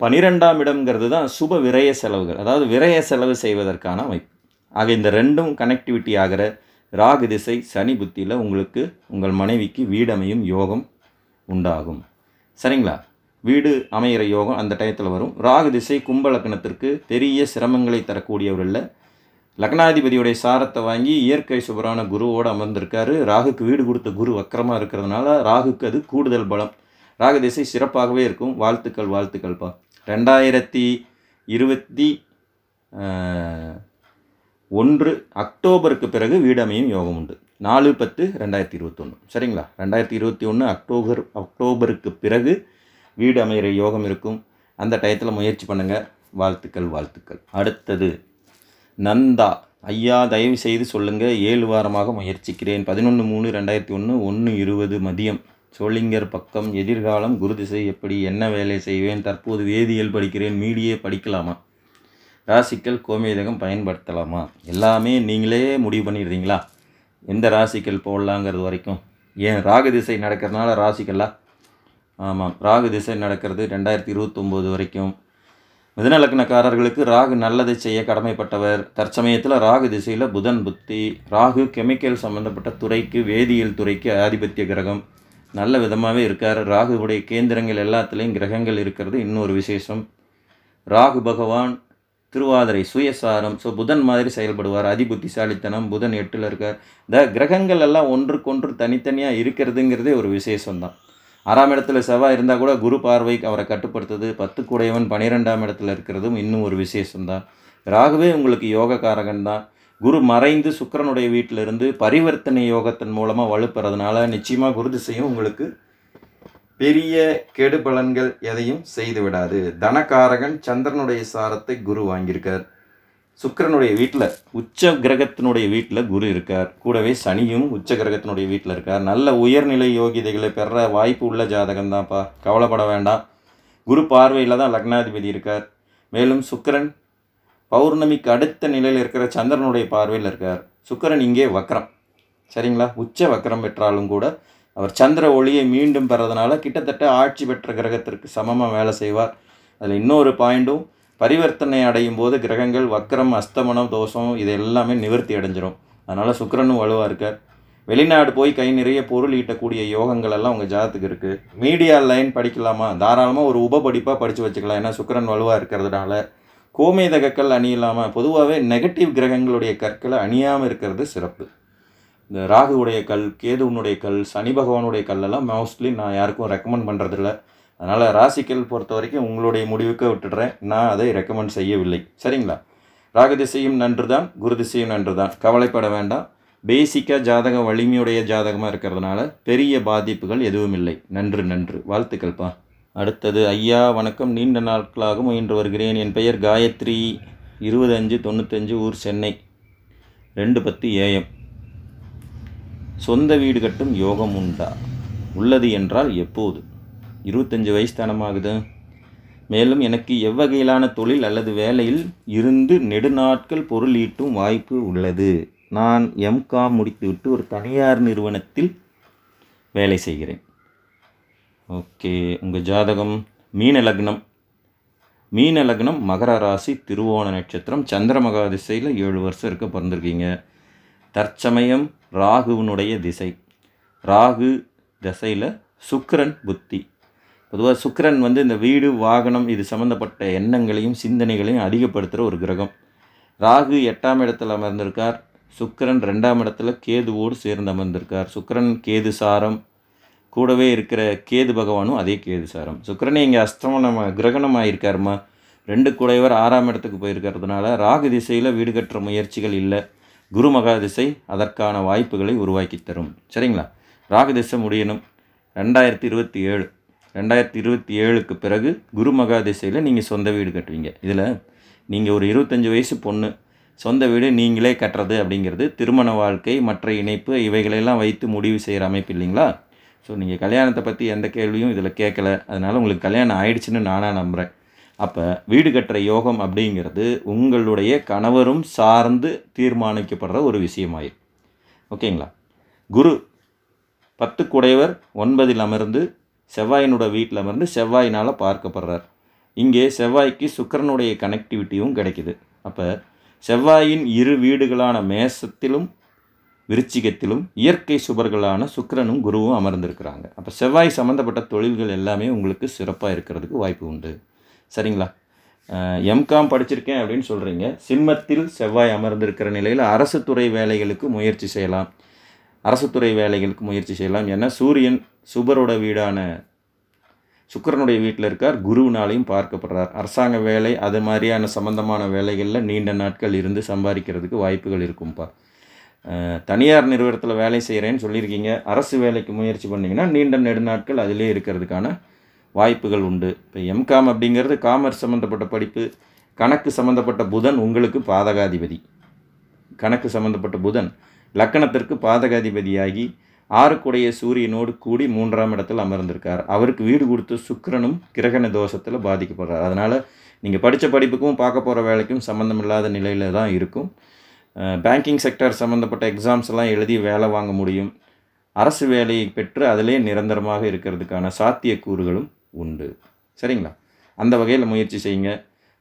பனிரெண்டாம் இடம்ங்கிறது தான் சுப விரய செலவுகள் அதாவது விரய செலவு செய்வதற்கான அமைப்பு ஆக இந்த ரெண்டும் கனெக்டிவிட்டி ஆகிற ராகு திசை சனி புத்தியில் உங்களுக்கு உங்கள் மனைவிக்கு வீடமையும் யோகம் உண்டாகும் சரிங்களா வீடு அமையிற யோகம் அந்த டயத்தில் வரும் ராகு திசை கும்ப லக்னத்திற்கு பெரிய சிரமங்களை இல்லை லக்னாதிபதியுடைய சாரத்தை வாங்கி இயற்கை சுபரான குருவோடு அமர்ந்திருக்காரு ராகுக்கு வீடு கொடுத்த குரு வக்கரமாக இருக்கிறதுனால ராகுக்கு அது கூடுதல் பலம் ராகு திசை சிறப்பாகவே இருக்கும் வாழ்த்துக்கள் வாழ்த்துக்கள்ப்பா ரெண்டாயிரத்தி இருபத்தி ஒன்று அக்டோபருக்கு பிறகு வீடு அமையும் யோகம் உண்டு நாலு பத்து ரெண்டாயிரத்தி இருபத்தொன்று சரிங்களா ரெண்டாயிரத்தி இருபத்தி ஒன்று அக்டோபர் அக்டோபருக்கு பிறகு வீடு அமைகிற யோகம் இருக்கும் அந்த டயத்தில் முயற்சி பண்ணுங்கள் வாழ்த்துக்கள் வாழ்த்துக்கள் அடுத்தது நந்தா ஐயா தயவு செய்து சொல்லுங்கள் ஏழு வாரமாக முயற்சிக்கிறேன் பதினொன்று மூணு ரெண்டாயிரத்தி ஒன்று ஒன்று இருபது மதியம் சோளிங்கர் பக்கம் எதிர்காலம் குரு திசை எப்படி என்ன வேலை செய்வேன் தற்போது வேதியியல் படிக்கிறேன் மீடியே படிக்கலாமா ராசிக்கல் கோமேதகம் பயன்படுத்தலாமா எல்லாமே நீங்களே முடிவு பண்ணிடுறீங்களா எந்த ராசிக்கல் போடலாங்கிறது வரைக்கும் ஏன் ராகு திசை நடக்கிறதுனால ராசிக்கல்லாக ஆமாம் ராகு திசை நடக்கிறது ரெண்டாயிரத்தி இருபத்தொம்போது வரைக்கும் மிதநலக்கணக்காரர்களுக்கு ராகு நல்லதை செய்ய கடமைப்பட்டவர் தற்சமயத்தில் ராகு திசையில் புதன் புத்தி ராகு கெமிக்கல் சம்மந்தப்பட்ட துறைக்கு வேதியியல் துறைக்கு ஆதிபத்திய கிரகம் நல்ல விதமாகவே இருக்கார் ராகுவுடைய கேந்திரங்கள் எல்லாத்துலேயும் கிரகங்கள் இருக்கிறது இன்னொரு விசேஷம் ராகு பகவான் திருவாதிரை சுயசாரம் ஸோ புதன் மாதிரி செயல்படுவார் அதிபுத்திசாலித்தனம் புதன் எட்டில் இருக்கார் இந்த கிரகங்கள் எல்லாம் ஒன்றுக்கொன்று தனித்தனியாக இருக்கிறதுங்கிறதே ஒரு விசேஷம்தான் ஆறாம் இடத்துல செவ்வாய் இருந்தால் கூட குரு பார்வைக்கு அவரை கட்டுப்படுத்துது பத்து கூடையவன் பன்னிரெண்டாம் இடத்துல இருக்கிறதும் இன்னும் ஒரு விசேஷம்தான் ராகுவே உங்களுக்கு யோக காரகன் தான் குரு மறைந்து சுக்கரனுடைய இருந்து பரிவர்த்தனை யோகத்தின் மூலமாக வலுப்புறதுனால நிச்சயமாக குரு திசையும் உங்களுக்கு பெரிய கெடு பலன்கள் எதையும் செய்து விடாது தனகாரகன் சந்திரனுடைய சாரத்தை குரு வாங்கியிருக்கார் சுக்கரனுடைய வீட்டில் உச்ச கிரகத்தினுடைய வீட்டில் குரு இருக்கார் கூடவே சனியும் உச்ச கிரகத்தினுடைய வீட்டில் இருக்கார் நல்ல உயர்நிலை யோகிதைகளை பெற வாய்ப்பு உள்ள ஜாதகம் தான்ப்பா கவலைப்பட வேண்டாம் குரு பார்வையில் தான் லக்னாதிபதி இருக்கார் மேலும் சுக்கரன் பௌர்ணமிக்கு அடுத்த நிலையில் இருக்கிற சந்திரனுடைய பார்வையில் இருக்கார் சுக்கரன் இங்கே வக்ரம் சரிங்களா உச்ச வக்ரம் பெற்றாலும் கூட அவர் சந்திர ஒளியை மீண்டும் பெறதுனால கிட்டத்தட்ட ஆட்சி பெற்ற கிரகத்திற்கு சமமாக வேலை செய்வார் அதில் இன்னொரு பாயிண்ட்டும் பரிவர்த்தனை அடையும் போது கிரகங்கள் வக்கரம் அஸ்தமனம் தோஷம் இது எல்லாமே நிவர்த்தி அடைஞ்சிரும் அதனால் சுக்கரனும் வலுவாக இருக்கார் வெளிநாடு போய் கை நிறைய பொருள் ஈட்டக்கூடிய யோகங்கள் எல்லாம் உங்கள் ஜாதத்துக்கு இருக்குது மீடியா லைன் படிக்கலாமா தாராளமாக ஒரு உப படிப்பாக படித்து வச்சுக்கலாம் ஏன்னா சுக்கரன் வலுவாக இருக்கிறதுனால கற்கள் அணியலாமல் பொதுவாகவே நெகட்டிவ் கிரகங்களுடைய கற்களை அணியாமல் இருக்கிறது சிறப்பு இந்த ராகுவுடைய கல் கேதுவனுடைய கல் சனி பகவானுடைய கல்லெல்லாம் மோஸ்ட்லி நான் யாருக்கும் ரெக்கமெண்ட் பண்ணுறதில்ல அதனால் ராசிக்கல் பொறுத்த வரைக்கும் உங்களுடைய முடிவுக்கு விட்டுடுறேன் நான் அதை ரெக்கமெண்ட் செய்யவில்லை சரிங்களா ராகு திசையும் நன்று தான் குரு திசையும் நன்று தான் கவலைப்பட வேண்டாம் பேசிக்காக ஜாதகம் வலிமையுடைய ஜாதகமாக இருக்கிறதுனால பெரிய பாதிப்புகள் எதுவும் இல்லை நன்று நன்று வாழ்த்துக்கள்ப்பா அடுத்தது ஐயா வணக்கம் நீண்ட நாட்களாக முயன்று வருகிறேன் என் பெயர் காயத்ரி இருபது தொண்ணூத்தஞ்சு ஊர் சென்னை ரெண்டு பத்து ஏஎம் சொந்த வீடு கட்டும் யோகம் உண்டா உள்ளது என்றால் எப்போது இருபத்தஞ்சி வயசு தனமாகுது மேலும் எனக்கு எவ்வகையிலான தொழில் அல்லது வேலையில் இருந்து நெடுநாட்கள் பொருள் ஈட்டும் வாய்ப்பு உள்ளது நான் எம்காம் முடித்துவிட்டு ஒரு தனியார் நிறுவனத்தில் வேலை செய்கிறேன் ஓகே உங்கள் ஜாதகம் மீன லக்னம் மீன லக்னம் மகர ராசி திருவோண நட்சத்திரம் சந்திரமகா திசையில் ஏழு வருஷம் இருக்க பிறந்திருக்கீங்க தற்சமயம் ராகுவினுடைய திசை ராகு திசையில் சுக்கரன் புத்தி பொதுவாக சுக்கரன் வந்து இந்த வீடு வாகனம் இது சம்மந்தப்பட்ட எண்ணங்களையும் சிந்தனைகளையும் அதிகப்படுத்துகிற ஒரு கிரகம் ராகு எட்டாம் இடத்துல அமர்ந்திருக்கார் சுக்கரன் ரெண்டாம் இடத்துல கேதுவோடு சேர்ந்து அமர்ந்திருக்கார் சுக்கரன் கேது சாரம் கூடவே இருக்கிற கேது பகவானும் அதே கேது சாரம் சுக்கரனே இங்கே அஸ்தமனம் கிரகணம் ஆகியிருக்காருமா ரெண்டு குடையவர் ஆறாம் இடத்துக்கு போயிருக்கிறதுனால ராகு திசையில் வீடு கட்டுற முயற்சிகள் இல்லை குரு மகா திசை அதற்கான வாய்ப்புகளை உருவாக்கி தரும் சரிங்களா ராகு திசை முடியணும் ரெண்டாயிரத்தி இருபத்தி ஏழு ரெண்டாயிரத்தி இருபத்தி ஏழுக்கு பிறகு குரு மகாதிசையில் திசையில் நீங்கள் சொந்த வீடு கட்டுவீங்க இதில் நீங்கள் ஒரு இருபத்தஞ்சி வயசு பொண்ணு சொந்த வீடு நீங்களே கட்டுறது அப்படிங்கிறது திருமண வாழ்க்கை மற்ற இணைப்பு இவைகளெல்லாம் வைத்து முடிவு செய்கிற அமைப்பு இல்லைங்களா ஸோ நீங்கள் கல்யாணத்தை பற்றி எந்த கேள்வியும் இதில் கேட்கல அதனால் உங்களுக்கு கல்யாணம் ஆயிடுச்சுன்னு நானாக நம்புகிறேன் அப்போ வீடு கட்டுற யோகம் அப்படிங்கிறது உங்களுடைய கணவரும் சார்ந்து தீர்மானிக்கப்படுற ஒரு விஷயமாயிரு ஓகேங்களா குரு பத்து குடைவர் ஒன்பதில் அமர்ந்து செவ்வாயினோட வீட்டில் இருந்து செவ்வாயினால் பார்க்கப்படுறார் இங்கே செவ்வாய்க்கு சுக்கரனுடைய கனெக்டிவிட்டியும் கிடைக்குது அப்போ செவ்வாயின் இரு வீடுகளான மேசத்திலும் விருச்சிகத்திலும் இயற்கை சுபர்களான சுக்கரனும் குருவும் அமர்ந்திருக்கிறாங்க அப்போ செவ்வாய் சம்மந்தப்பட்ட தொழில்கள் எல்லாமே உங்களுக்கு சிறப்பாக இருக்கிறதுக்கு வாய்ப்பு உண்டு சரிங்களா எம்காம் படிச்சிருக்கேன் அப்படின்னு சொல்கிறீங்க சிம்மத்தில் செவ்வாய் அமர்ந்திருக்கிற நிலையில் அரசு துறை வேலைகளுக்கு முயற்சி செய்யலாம் அரசுத்துறை வேலைகளுக்கு முயற்சி செய்யலாம் ஏன்னா சூரியன் சுபரோட வீடான சுக்கரனுடைய வீட்டில் இருக்கார் குருவினாலையும் பார்க்கப்படுறார் அரசாங்க வேலை அது மாதிரியான சம்பந்தமான வேலைகளில் நீண்ட நாட்கள் இருந்து சம்பாதிக்கிறதுக்கு வாய்ப்புகள் இருக்கும்ப்பா தனியார் நிறுவனத்தில் வேலை செய்கிறேன்னு சொல்லியிருக்கீங்க அரசு வேலைக்கு முயற்சி பண்ணிங்கன்னா நீண்ட நெடுநாட்கள் அதிலே இருக்கிறதுக்கான வாய்ப்புகள் உண்டு இப்போ எம்காம் அப்படிங்கிறது காமர்ஸ் சம்மந்தப்பட்ட படிப்பு கணக்கு சம்மந்தப்பட்ட புதன் உங்களுக்கு பாதகாதிபதி கணக்கு சம்மந்தப்பட்ட புதன் லக்கணத்திற்கு பாதகாதிபதியாகி ஆறுக்குடைய சூரியனோடு கூடி மூன்றாம் இடத்தில் அமர்ந்திருக்கார் அவருக்கு வீடு கொடுத்து சுக்கரனும் கிரகண தோஷத்தில் பாதிக்கப்படுறார் அதனால் நீங்கள் படித்த படிப்புக்கும் பார்க்க போகிற வேலைக்கும் சம்மந்தம் இல்லாத நிலையில் தான் இருக்கும் பேங்கிங் செக்டர் சம்மந்தப்பட்ட எக்ஸாம்ஸ் எல்லாம் எழுதி வேலை வாங்க முடியும் அரசு வேலையை பெற்று அதிலே நிரந்தரமாக இருக்கிறதுக்கான சாத்தியக்கூறுகளும் உண்டு சரிங்களா அந்த வகையில் முயற்சி செய்யுங்க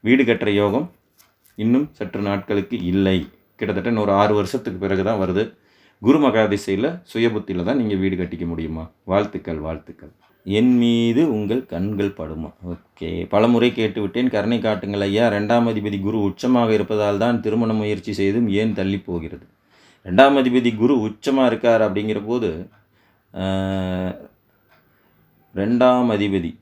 வீடு கட்டுற யோகம் இன்னும் சற்று நாட்களுக்கு இல்லை கிட்டத்தட்ட இன்னொரு ஆறு வருஷத்துக்கு பிறகு தான் வருது குரு மகாதிசையில் சுயபுத்தியில் தான் நீங்கள் வீடு கட்டிக்க முடியுமா வாழ்த்துக்கள் வாழ்த்துக்கள் என் மீது உங்கள் கண்கள் படுமா ஓகே பல முறை கேட்டுவிட்டேன் கருணை காட்டுங்கள் ஐயா ரெண்டாம் அதிபதி குரு உச்சமாக இருப்பதால் தான் திருமண முயற்சி செய்தும் ஏன் தள்ளி போகிறது ரெண்டாம் அதிபதி குரு உச்சமாக இருக்கார் அப்படிங்கிற போது ரெண்டாம் அதிபதி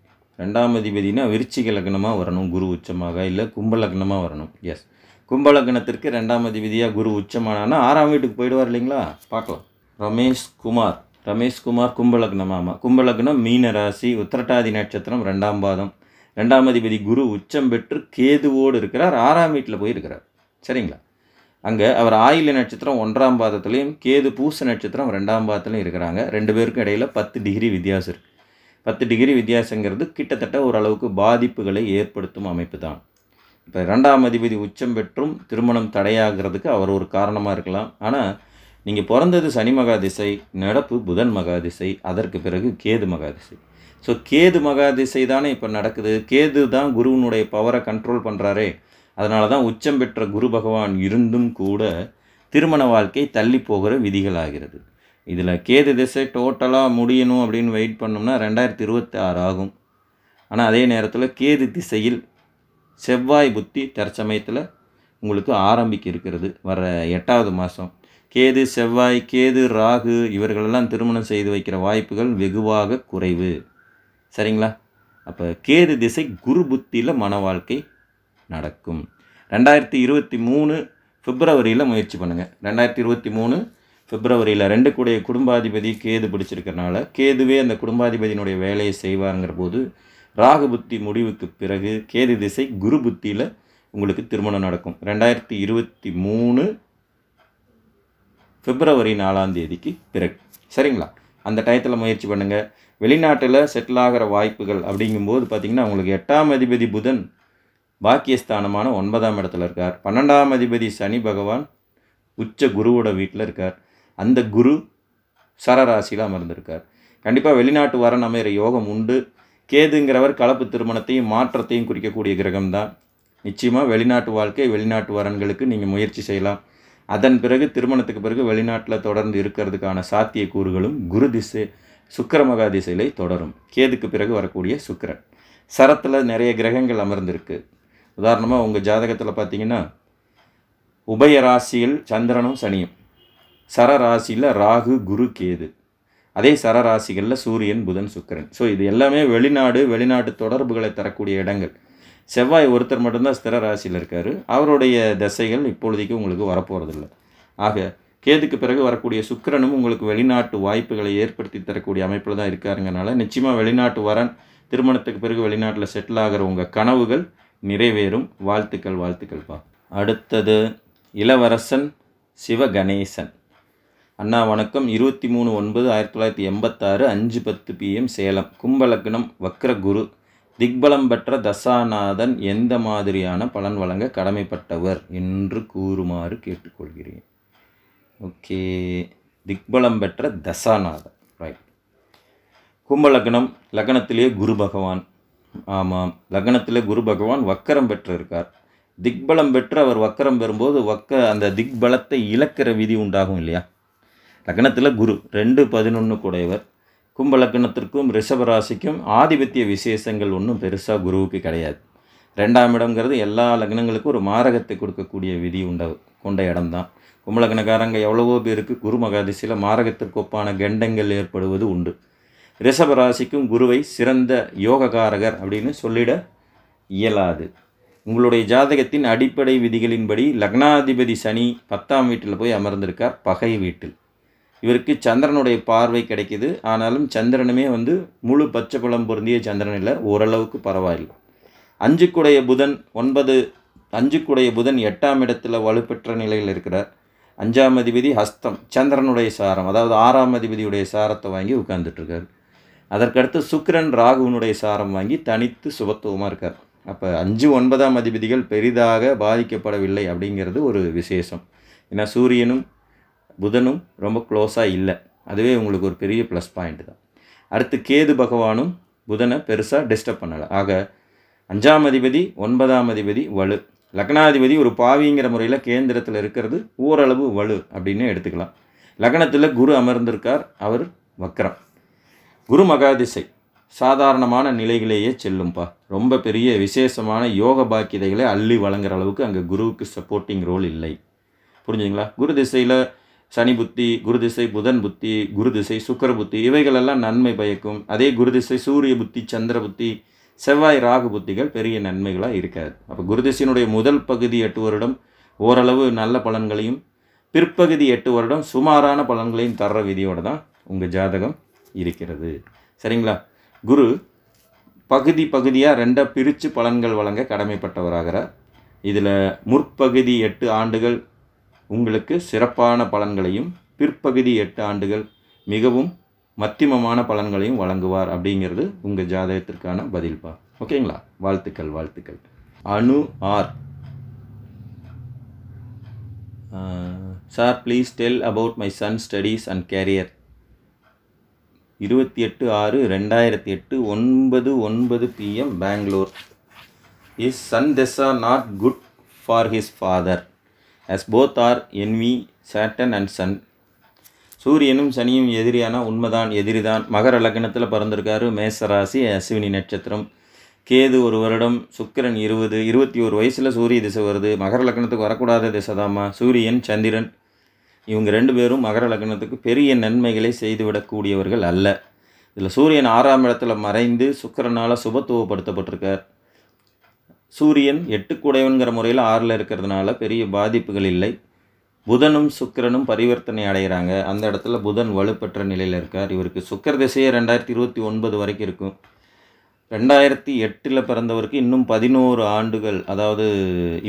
ரெண்டாம் அதிபதினா விருச்சிக லக்னமாக வரணும் குரு உச்சமாக இல்லை கும்ப லக்னமாக வரணும் எஸ் கும்பலக்கணத்திற்கு ரெண்டாம் அதிபதியாக குரு உச்சமானானா ஆறாம் வீட்டுக்கு போயிடுவார் இல்லைங்களா பார்க்கலாம் ரமேஷ் குமார் ரமேஷ் குமார் கும்பலக்னம் ஆமாம் கும்பலக்னம் மீன ராசி உத்திரட்டாதி நட்சத்திரம் ரெண்டாம் பாதம் ரெண்டாம் அதிபதி குரு உச்சம் பெற்று கேதுவோடு இருக்கிறார் ஆறாம் வீட்டில் போய் இருக்கிறார் சரிங்களா அங்கே அவர் ஆயில நட்சத்திரம் ஒன்றாம் பாதத்துலேயும் கேது பூச நட்சத்திரம் ரெண்டாம் பாதத்துலையும் இருக்கிறாங்க ரெண்டு பேருக்கும் இடையில் பத்து டிகிரி வித்தியாசம் இருக்குது பத்து டிகிரி வித்தியாசங்கிறது கிட்டத்தட்ட ஓரளவுக்கு பாதிப்புகளை ஏற்படுத்தும் அமைப்பு தான் இப்போ ரெண்டாம் அதிபதி உச்சம் பெற்றும் திருமணம் தடையாகிறதுக்கு அவர் ஒரு காரணமாக இருக்கலாம் ஆனால் நீங்கள் பிறந்தது சனி மகாதிசை நடப்பு புதன் மகாதிசை அதற்கு பிறகு கேது மகாதிசை ஸோ கேது மகாதிசை தானே இப்போ நடக்குது கேது தான் குருவனுடைய பவரை கண்ட்ரோல் பண்ணுறாரே அதனால தான் உச்சம் பெற்ற குரு பகவான் இருந்தும் கூட திருமண வாழ்க்கை தள்ளி போகிற விதிகள் ஆகிறது இதில் கேது திசை டோட்டலாக முடியணும் அப்படின்னு வெயிட் பண்ணோம்னா ரெண்டாயிரத்தி இருபத்தி ஆறு ஆகும் ஆனால் அதே நேரத்தில் கேது திசையில் செவ்வாய் புத்தி தற்சமயத்தில் உங்களுக்கு ஆரம்பிக்க இருக்கிறது வர எட்டாவது மாதம் கேது செவ்வாய் கேது ராகு இவர்களெல்லாம் திருமணம் செய்து வைக்கிற வாய்ப்புகள் வெகுவாக குறைவு சரிங்களா அப்போ கேது திசை குரு புத்தியில் மன வாழ்க்கை நடக்கும் ரெண்டாயிரத்தி இருபத்தி மூணு பிப்ரவரியில் முயற்சி பண்ணுங்கள் ரெண்டாயிரத்தி இருபத்தி மூணு பிப்ரவரியில் ரெண்டு கூடிய குடும்பாதிபதி கேது பிடிச்சிருக்கிறனால கேதுவே அந்த குடும்பாதிபதியினுடைய வேலையை செய்வாருங்கிற போது ராகு புத்தி முடிவுக்கு பிறகு கேது திசை குரு புத்தியில் உங்களுக்கு திருமணம் நடக்கும் ரெண்டாயிரத்தி இருபத்தி மூணு பிப்ரவரி நாலாம் தேதிக்கு பிறகு சரிங்களா அந்த டயத்தில் முயற்சி பண்ணுங்கள் வெளிநாட்டில் செட்டில் ஆகிற வாய்ப்புகள் அப்படிங்கும்போது பார்த்திங்கன்னா உங்களுக்கு எட்டாம் அதிபதி புதன் பாக்கியஸ்தானமான ஒன்பதாம் இடத்துல இருக்கார் பன்னெண்டாம் அதிபதி சனி பகவான் உச்ச குருவோட வீட்டில் இருக்கார் அந்த குரு சரராசியில் அமர்ந்திருக்கார் கண்டிப்பாக வெளிநாட்டு வர நமையிற யோகம் உண்டு கேதுங்கிறவர் கலப்பு திருமணத்தையும் மாற்றத்தையும் குறிக்கக்கூடிய கிரகம் தான் நிச்சயமாக வெளிநாட்டு வாழ்க்கை வெளிநாட்டு வரன்களுக்கு நீங்கள் முயற்சி செய்யலாம் அதன் பிறகு திருமணத்துக்கு பிறகு வெளிநாட்டில் தொடர்ந்து இருக்கிறதுக்கான சாத்தியக்கூறுகளும் குரு திசை சுக்கர மகா திசையிலே தொடரும் கேதுக்கு பிறகு வரக்கூடிய சுக்கரன் சரத்தில் நிறைய கிரகங்கள் அமர்ந்திருக்கு உதாரணமாக உங்கள் ஜாதகத்தில் பார்த்தீங்கன்னா உபய ராசியில் சந்திரனும் சனியும் சர ராசியில் ராகு குரு கேது அதே சரராசிகளில் சூரியன் புதன் சுக்கரன் ஸோ இது எல்லாமே வெளிநாடு வெளிநாட்டு தொடர்புகளை தரக்கூடிய இடங்கள் செவ்வாய் ஒருத்தர் மட்டும்தான் ஸ்திர ராசியில் இருக்கார் அவருடைய தசைகள் இப்பொழுதைக்கு உங்களுக்கு வரப்போகிறதில்ல ஆக கேதுக்கு பிறகு வரக்கூடிய சுக்கரனும் உங்களுக்கு வெளிநாட்டு வாய்ப்புகளை ஏற்படுத்தி தரக்கூடிய அமைப்பில் தான் இருக்காருங்கனால நிச்சயமாக வெளிநாட்டு வரன் திருமணத்துக்கு பிறகு வெளிநாட்டில் செட்டில் ஆகிற உங்கள் கனவுகள் நிறைவேறும் வாழ்த்துக்கள் வாழ்த்துக்கள் பா அடுத்தது இளவரசன் சிவகணேசன் அண்ணா வணக்கம் இருபத்தி மூணு ஒன்பது ஆயிரத்தி தொள்ளாயிரத்தி எண்பத்தாறு அஞ்சு பத்து பிஎம் சேலம் கும்பலக்னம் வக்ர குரு திக்பலம் பெற்ற தசாநாதன் எந்த மாதிரியான பலன் வழங்க கடமைப்பட்டவர் என்று கூறுமாறு கேட்டுக்கொள்கிறேன் ஓகே திக்பலம் பெற்ற தசாநாதன் ரைட் கும்பலக்னம் லக்னத்திலே குரு பகவான் ஆமாம் லக்னத்திலே குரு பகவான் வக்கரம் பெற்றிருக்கார் திக்பலம் பெற்று அவர் வக்கரம் பெறும்போது வக்க அந்த திக்பலத்தை இழக்கிற விதி உண்டாகும் இல்லையா லக்னத்தில் குரு ரெண்டு பதினொன்று கூடையவர் கும்ப லக்னத்திற்கும் ரிஷபராசிக்கும் ஆதிபத்திய விசேஷங்கள் ஒன்றும் பெருசாக குருவுக்கு கிடையாது ரெண்டாம் இடங்கிறது எல்லா லக்னங்களுக்கும் ஒரு மாரகத்தை கொடுக்கக்கூடிய விதி உண்ட கொண்ட இடம்தான் கும்பலக்கணக்காரங்க எவ்வளவோ பேருக்கு குரு மகாதிசியில் மாரகத்திற்கு ஒப்பான கெண்டங்கள் ஏற்படுவது உண்டு ரிஷபராசிக்கும் குருவை சிறந்த யோககாரகர் அப்படின்னு சொல்லிட இயலாது உங்களுடைய ஜாதகத்தின் அடிப்படை விதிகளின்படி லக்னாதிபதி சனி பத்தாம் வீட்டில் போய் அமர்ந்திருக்கார் பகை வீட்டில் இவருக்கு சந்திரனுடைய பார்வை கிடைக்கிது ஆனாலும் சந்திரனுமே வந்து முழு பச்சை பழம் பொருந்திய சந்திரன் இல்லை ஓரளவுக்கு பரவாயில்லை அஞ்சுக்குடைய புதன் ஒன்பது அஞ்சுக்குடைய புதன் எட்டாம் இடத்தில் வலுப்பெற்ற நிலையில் இருக்கிறார் அஞ்சாம் அதிபதி ஹஸ்தம் சந்திரனுடைய சாரம் அதாவது ஆறாம் அதிபதியுடைய சாரத்தை வாங்கி உட்கார்ந்துட்டுருக்கார் அதற்கடுத்து சுக்கரன் ராகுவனுடைய சாரம் வாங்கி தனித்து சுபத்துவமாக இருக்கார் அப்போ அஞ்சு ஒன்பதாம் அதிபதிகள் பெரிதாக பாதிக்கப்படவில்லை அப்படிங்கிறது ஒரு விசேஷம் ஏன்னா சூரியனும் புதனும் ரொம்ப க்ளோஸாக இல்லை அதுவே உங்களுக்கு ஒரு பெரிய ப்ளஸ் பாயிண்ட் தான் அடுத்து கேது பகவானும் புதனை பெருசாக டிஸ்டர்ப் பண்ணலை ஆக அஞ்சாம் அதிபதி ஒன்பதாம் அதிபதி வலு லக்னாதிபதி ஒரு பாவிங்கிற முறையில் கேந்திரத்தில் இருக்கிறது ஓரளவு வலு அப்படின்னு எடுத்துக்கலாம் லக்னத்தில் குரு அமர்ந்திருக்கார் அவர் வக்ரம் குரு மகாதிசை சாதாரணமான நிலைகளையே செல்லும்பா ரொம்ப பெரிய விசேஷமான யோக பாக்கியதைகளை அள்ளி வழங்குற அளவுக்கு அங்கே குருவுக்கு சப்போர்ட்டிங் ரோல் இல்லை புரிஞ்சுங்களா குரு திசையில் சனி புத்தி குரு திசை புதன் புத்தி குரு திசை சுக்கர புத்தி இவைகளெல்லாம் நன்மை பயக்கும் அதே குரு திசை சூரிய புத்தி சந்திர புத்தி செவ்வாய் ராகு புத்திகள் பெரிய நன்மைகளாக இருக்காது அப்போ குரு திசையினுடைய முதல் பகுதி எட்டு வருடம் ஓரளவு நல்ல பலன்களையும் பிற்பகுதி எட்டு வருடம் சுமாரான பலன்களையும் தர்ற விதியோடு தான் உங்கள் ஜாதகம் இருக்கிறது சரிங்களா குரு பகுதி பகுதியாக ரெண்டாக பிரித்து பலன்கள் வழங்க கடமைப்பட்டவராகிறார் இதில் முற்பகுதி எட்டு ஆண்டுகள் உங்களுக்கு சிறப்பான பலன்களையும் பிற்பகுதி எட்டு ஆண்டுகள் மிகவும் மத்தியமமான பலன்களையும் வழங்குவார் அப்படிங்கிறது உங்கள் ஜாதகத்திற்கான பதில்பா ஓகேங்களா வாழ்த்துக்கள் வாழ்த்துக்கள் Anu R sir please tell about my son studies and career இருபத்தி எட்டு ஆறு ரெண்டாயிரத்தி எட்டு ஒன்பது ஒன்பது PM Bangalore is sun these are not good for his father as both are envy Saturn and sun சூரியனும் சனியும் எதிரியான உண்மைதான் எதிரிதான் மகர லக்னத்தில் பிறந்திருக்காரு மேசராசி அஸ்வினி நட்சத்திரம் கேது ஒரு வருடம் சுக்கரன் இருபது இருபத்தி ஒரு வயசில் சூரிய திசை வருது மகர லக்னத்துக்கு வரக்கூடாத திசை தாம்மா சூரியன் சந்திரன் இவங்க ரெண்டு பேரும் மகர லக்னத்துக்கு பெரிய நன்மைகளை செய்துவிடக்கூடியவர்கள் அல்ல இதில் சூரியன் ஆறாம் இடத்துல மறைந்து சுக்கரனால் சுபத்துவப்படுத்தப்பட்டிருக்கார் சூரியன் எட்டு கூடையவன்கிற முறையில் ஆறில் இருக்கிறதுனால பெரிய பாதிப்புகள் இல்லை புதனும் சுக்கரனும் பரிவர்த்தனை அடைகிறாங்க அந்த இடத்துல புதன் வலுப்பெற்ற நிலையில் இருக்கார் இவருக்கு சுக்கர திசையே ரெண்டாயிரத்தி இருபத்தி ஒன்பது வரைக்கும் இருக்கும் ரெண்டாயிரத்தி எட்டில் பிறந்தவருக்கு இன்னும் பதினோரு ஆண்டுகள் அதாவது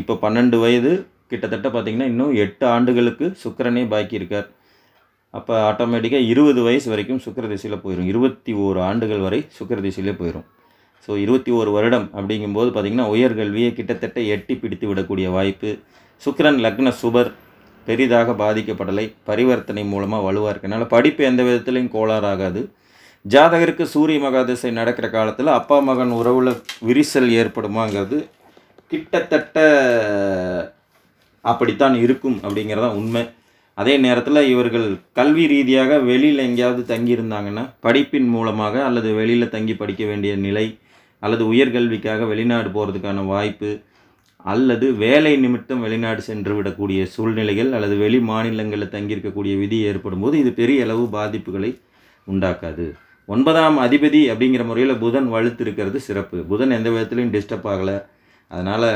இப்போ பன்னெண்டு வயது கிட்டத்தட்ட பார்த்திங்கன்னா இன்னும் எட்டு ஆண்டுகளுக்கு சுக்கரனே பாக்கி இருக்கார் அப்போ ஆட்டோமேட்டிக்காக இருபது வயசு வரைக்கும் சுக்கர திசையில் போயிடும் இருபத்தி ஓரு ஆண்டுகள் வரை சுக்கர திசையிலே போயிடும் ஸோ இருபத்தி ஒரு வருடம் அப்படிங்கும்போது பார்த்திங்கன்னா உயர்கல்வியை கிட்டத்தட்ட எட்டி பிடித்து விடக்கூடிய வாய்ப்பு சுக்கரன் லக்ன சுபர் பெரிதாக பாதிக்கப்படலை பரிவர்த்தனை மூலமாக வலுவாக இருக்கனால படிப்பு எந்த விதத்துலையும் கோளாறாகாது ஜாதகருக்கு சூரிய மகாதிசை நடக்கிற காலத்தில் அப்பா மகன் உறவில் விரிசல் ஏற்படுமாங்கிறது கிட்டத்தட்ட அப்படித்தான் இருக்கும் அப்படிங்கிறதா உண்மை அதே நேரத்தில் இவர்கள் கல்வி ரீதியாக வெளியில் எங்கேயாவது தங்கியிருந்தாங்கன்னா படிப்பின் மூலமாக அல்லது வெளியில் தங்கி படிக்க வேண்டிய நிலை அல்லது உயர்கல்விக்காக வெளிநாடு போகிறதுக்கான வாய்ப்பு அல்லது வேலை நிமித்தம் வெளிநாடு சென்று விடக்கூடிய சூழ்நிலைகள் அல்லது வெளி மாநிலங்களில் தங்கியிருக்கக்கூடிய விதி ஏற்படும் போது இது பெரிய அளவு பாதிப்புகளை உண்டாக்காது ஒன்பதாம் அதிபதி அப்படிங்கிற முறையில் புதன் வலுத்திருக்கிறது சிறப்பு புதன் எந்த விதத்துலையும் டிஸ்டர்ப் ஆகலை அதனால்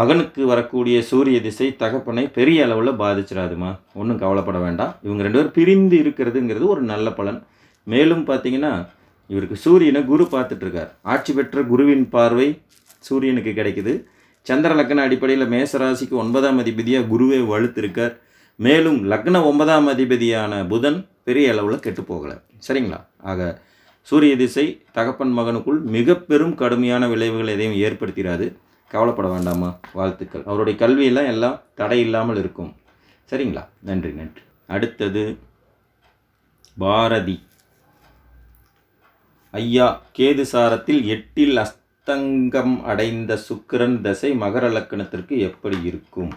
மகனுக்கு வரக்கூடிய சூரிய திசை தகப்பனை பெரிய அளவில் பாதிச்சிடாதுமா ஒன்றும் கவலைப்பட வேண்டாம் இவங்க ரெண்டு பேரும் பிரிந்து இருக்கிறதுங்கிறது ஒரு நல்ல பலன் மேலும் பார்த்திங்கன்னா இவருக்கு சூரியனை குரு பார்த்துட்ருக்கார் ஆட்சி பெற்ற குருவின் பார்வை சூரியனுக்கு கிடைக்குது சந்திர லக்ன அடிப்படையில் மேசராசிக்கு ஒன்பதாம் அதிபதியாக குருவே வலுத்திருக்கார் மேலும் லக்ன ஒன்பதாம் அதிபதியான புதன் பெரிய அளவில் கெட்டு போகலை சரிங்களா ஆக சூரிய திசை தகப்பன் மகனுக்குள் மிக பெரும் கடுமையான விளைவுகள் எதையும் ஏற்படுத்திடாது கவலைப்பட வேண்டாமா வாழ்த்துக்கள் அவருடைய கல்வியெல்லாம் எல்லாம் தடை இல்லாமல் இருக்கும் சரிங்களா நன்றி நன்றி அடுத்தது பாரதி ஐயா கேது சாரத்தில் எட்டில் அஸ்தங்கம் அடைந்த சுக்கிரன் தசை மகர லக்கணத்திற்கு எப்படி இருக்கும்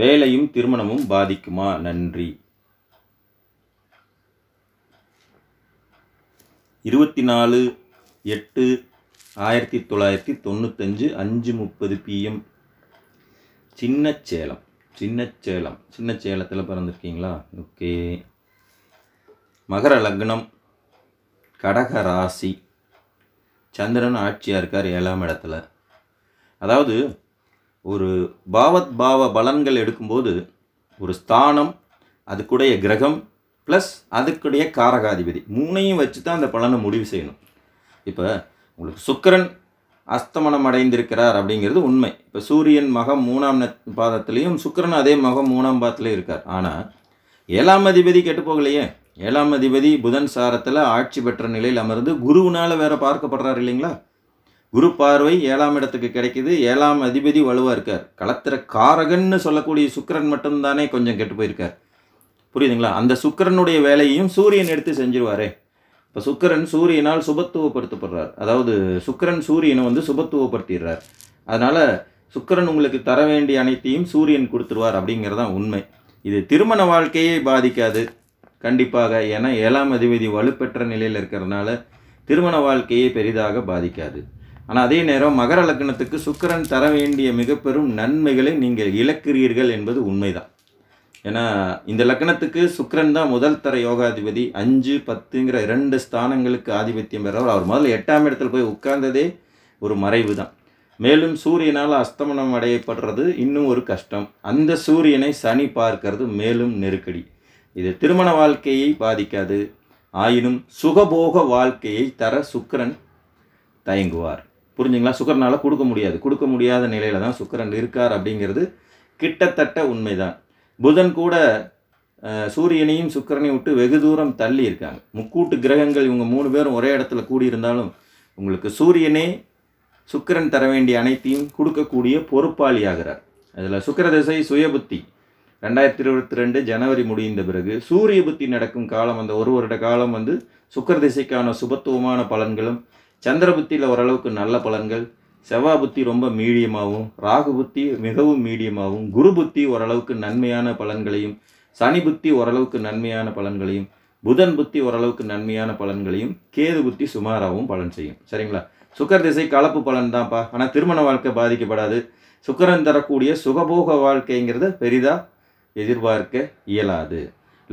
வேலையும் திருமணமும் பாதிக்குமா நன்றி இருபத்தி நாலு எட்டு ஆயிரத்தி தொள்ளாயிரத்தி தொண்ணூத்தஞ்சு அஞ்சு முப்பது பிஎம் சின்னச்சேலம் சின்னச்சேலம் சின்னச்சேலத்தில் பிறந்திருக்கீங்களா ஓகே மகர லக்னம் கடக ராசி சந்திரன் ஆட்சியாக இருக்கார் ஏழாம் இடத்துல அதாவது ஒரு பாவத் பாவ பலன்கள் எடுக்கும்போது ஒரு ஸ்தானம் அதுக்குடைய கிரகம் ப்ளஸ் அதுக்குடைய காரகாதிபதி மூணையும் வச்சு தான் அந்த பலனை முடிவு செய்யணும் இப்போ உங்களுக்கு சுக்கரன் அஸ்தமனம் அடைந்திருக்கிறார் அப்படிங்கிறது உண்மை இப்போ சூரியன் மகம் மூணாம் பாதத்துலேயும் சுக்கரன் அதே மகம் மூணாம் பாதத்துலேயும் இருக்கார் ஆனால் ஏழாம் அதிபதி கெட்டு போகலையே ஏழாம் அதிபதி புதன் சாரத்தில் ஆட்சி பெற்ற நிலையில் அமர்ந்து குருவினால் வேற பார்க்கப்படுறாரு இல்லைங்களா குரு பார்வை ஏழாம் இடத்துக்கு கிடைக்கிது ஏழாம் அதிபதி வலுவாக இருக்கார் களத்திர காரகன்னு சொல்லக்கூடிய சுக்கரன் மட்டும்தானே கொஞ்சம் கெட்டு போயிருக்கார் புரியுதுங்களா அந்த சுக்கரனுடைய வேலையையும் சூரியன் எடுத்து செஞ்சிருவாரே இப்போ சுக்கரன் சூரியனால் சுபத்துவப்படுத்தப்படுறார் அதாவது சுக்கரன் சூரியனை வந்து சுபத்துவப்படுத்திடுறார் அதனால் சுக்கரன் உங்களுக்கு தர வேண்டிய அனைத்தையும் சூரியன் கொடுத்துருவார் அப்படிங்கிறதான் உண்மை இது திருமண வாழ்க்கையை பாதிக்காது கண்டிப்பாக ஏன்னா ஏழாம் அதிபதி வலுப்பெற்ற நிலையில் இருக்கிறதுனால திருமண வாழ்க்கையை பெரிதாக பாதிக்காது ஆனால் அதே நேரம் மகர லக்னத்துக்கு சுக்கரன் தர வேண்டிய மிக பெரும் நன்மைகளை நீங்கள் இழக்கிறீர்கள் என்பது உண்மைதான் ஏன்னா இந்த லக்னத்துக்கு சுக்கரன் தான் முதல் தர யோகாதிபதி அஞ்சு பத்துங்கிற இரண்டு ஸ்தானங்களுக்கு ஆதிபத்தியம் பெறவர் அவர் முதல்ல எட்டாம் இடத்துல போய் உட்கார்ந்ததே ஒரு மறைவு தான் மேலும் சூரியனால் அஸ்தமனம் அடையப்படுறது இன்னும் ஒரு கஷ்டம் அந்த சூரியனை சனி பார்க்கறது மேலும் நெருக்கடி இது திருமண வாழ்க்கையை பாதிக்காது ஆயினும் சுகபோக வாழ்க்கையை தர சுக்கரன் தயங்குவார் புரிஞ்சுங்களா சுக்கரனால் கொடுக்க முடியாது கொடுக்க முடியாத நிலையில தான் சுக்கரன் இருக்கார் அப்படிங்கிறது கிட்டத்தட்ட உண்மைதான் புதன் கூட சூரியனையும் சுக்கரனையும் விட்டு வெகு தூரம் தள்ளி இருக்காங்க முக்கூட்டு கிரகங்கள் இவங்க மூணு பேரும் ஒரே இடத்துல கூடியிருந்தாலும் உங்களுக்கு சூரியனே சுக்கரன் தர வேண்டிய அனைத்தையும் கொடுக்கக்கூடிய பொறுப்பாளி ஆகிறார் அதில் சுக்கர திசை சுயபுத்தி ரெண்டாயிரத்தி இருபத்தி ரெண்டு ஜனவரி முடிந்த பிறகு சூரிய புத்தி நடக்கும் காலம் அந்த ஒரு வருட காலம் வந்து சுக்கர திசைக்கான சுபத்துவமான பலன்களும் சந்திர புத்தியில் ஓரளவுக்கு நல்ல பலன்கள் செவ்வாய் புத்தி ரொம்ப மீடியமாகவும் ராகு புத்தி மிகவும் மீடியமாகவும் குரு புத்தி ஓரளவுக்கு நன்மையான பலன்களையும் சனி புத்தி ஓரளவுக்கு நன்மையான பலன்களையும் புதன் புத்தி ஓரளவுக்கு நன்மையான பலன்களையும் கேது புத்தி சுமாராகவும் பலன் செய்யும் சரிங்களா சுக்கர் திசை கலப்பு பலன் தான்ப்பா ஆனால் திருமண வாழ்க்கை பாதிக்கப்படாது சுக்கரன் தரக்கூடிய சுகபோக வாழ்க்கைங்கிறது பெரிதாக எதிர்பார்க்க இயலாது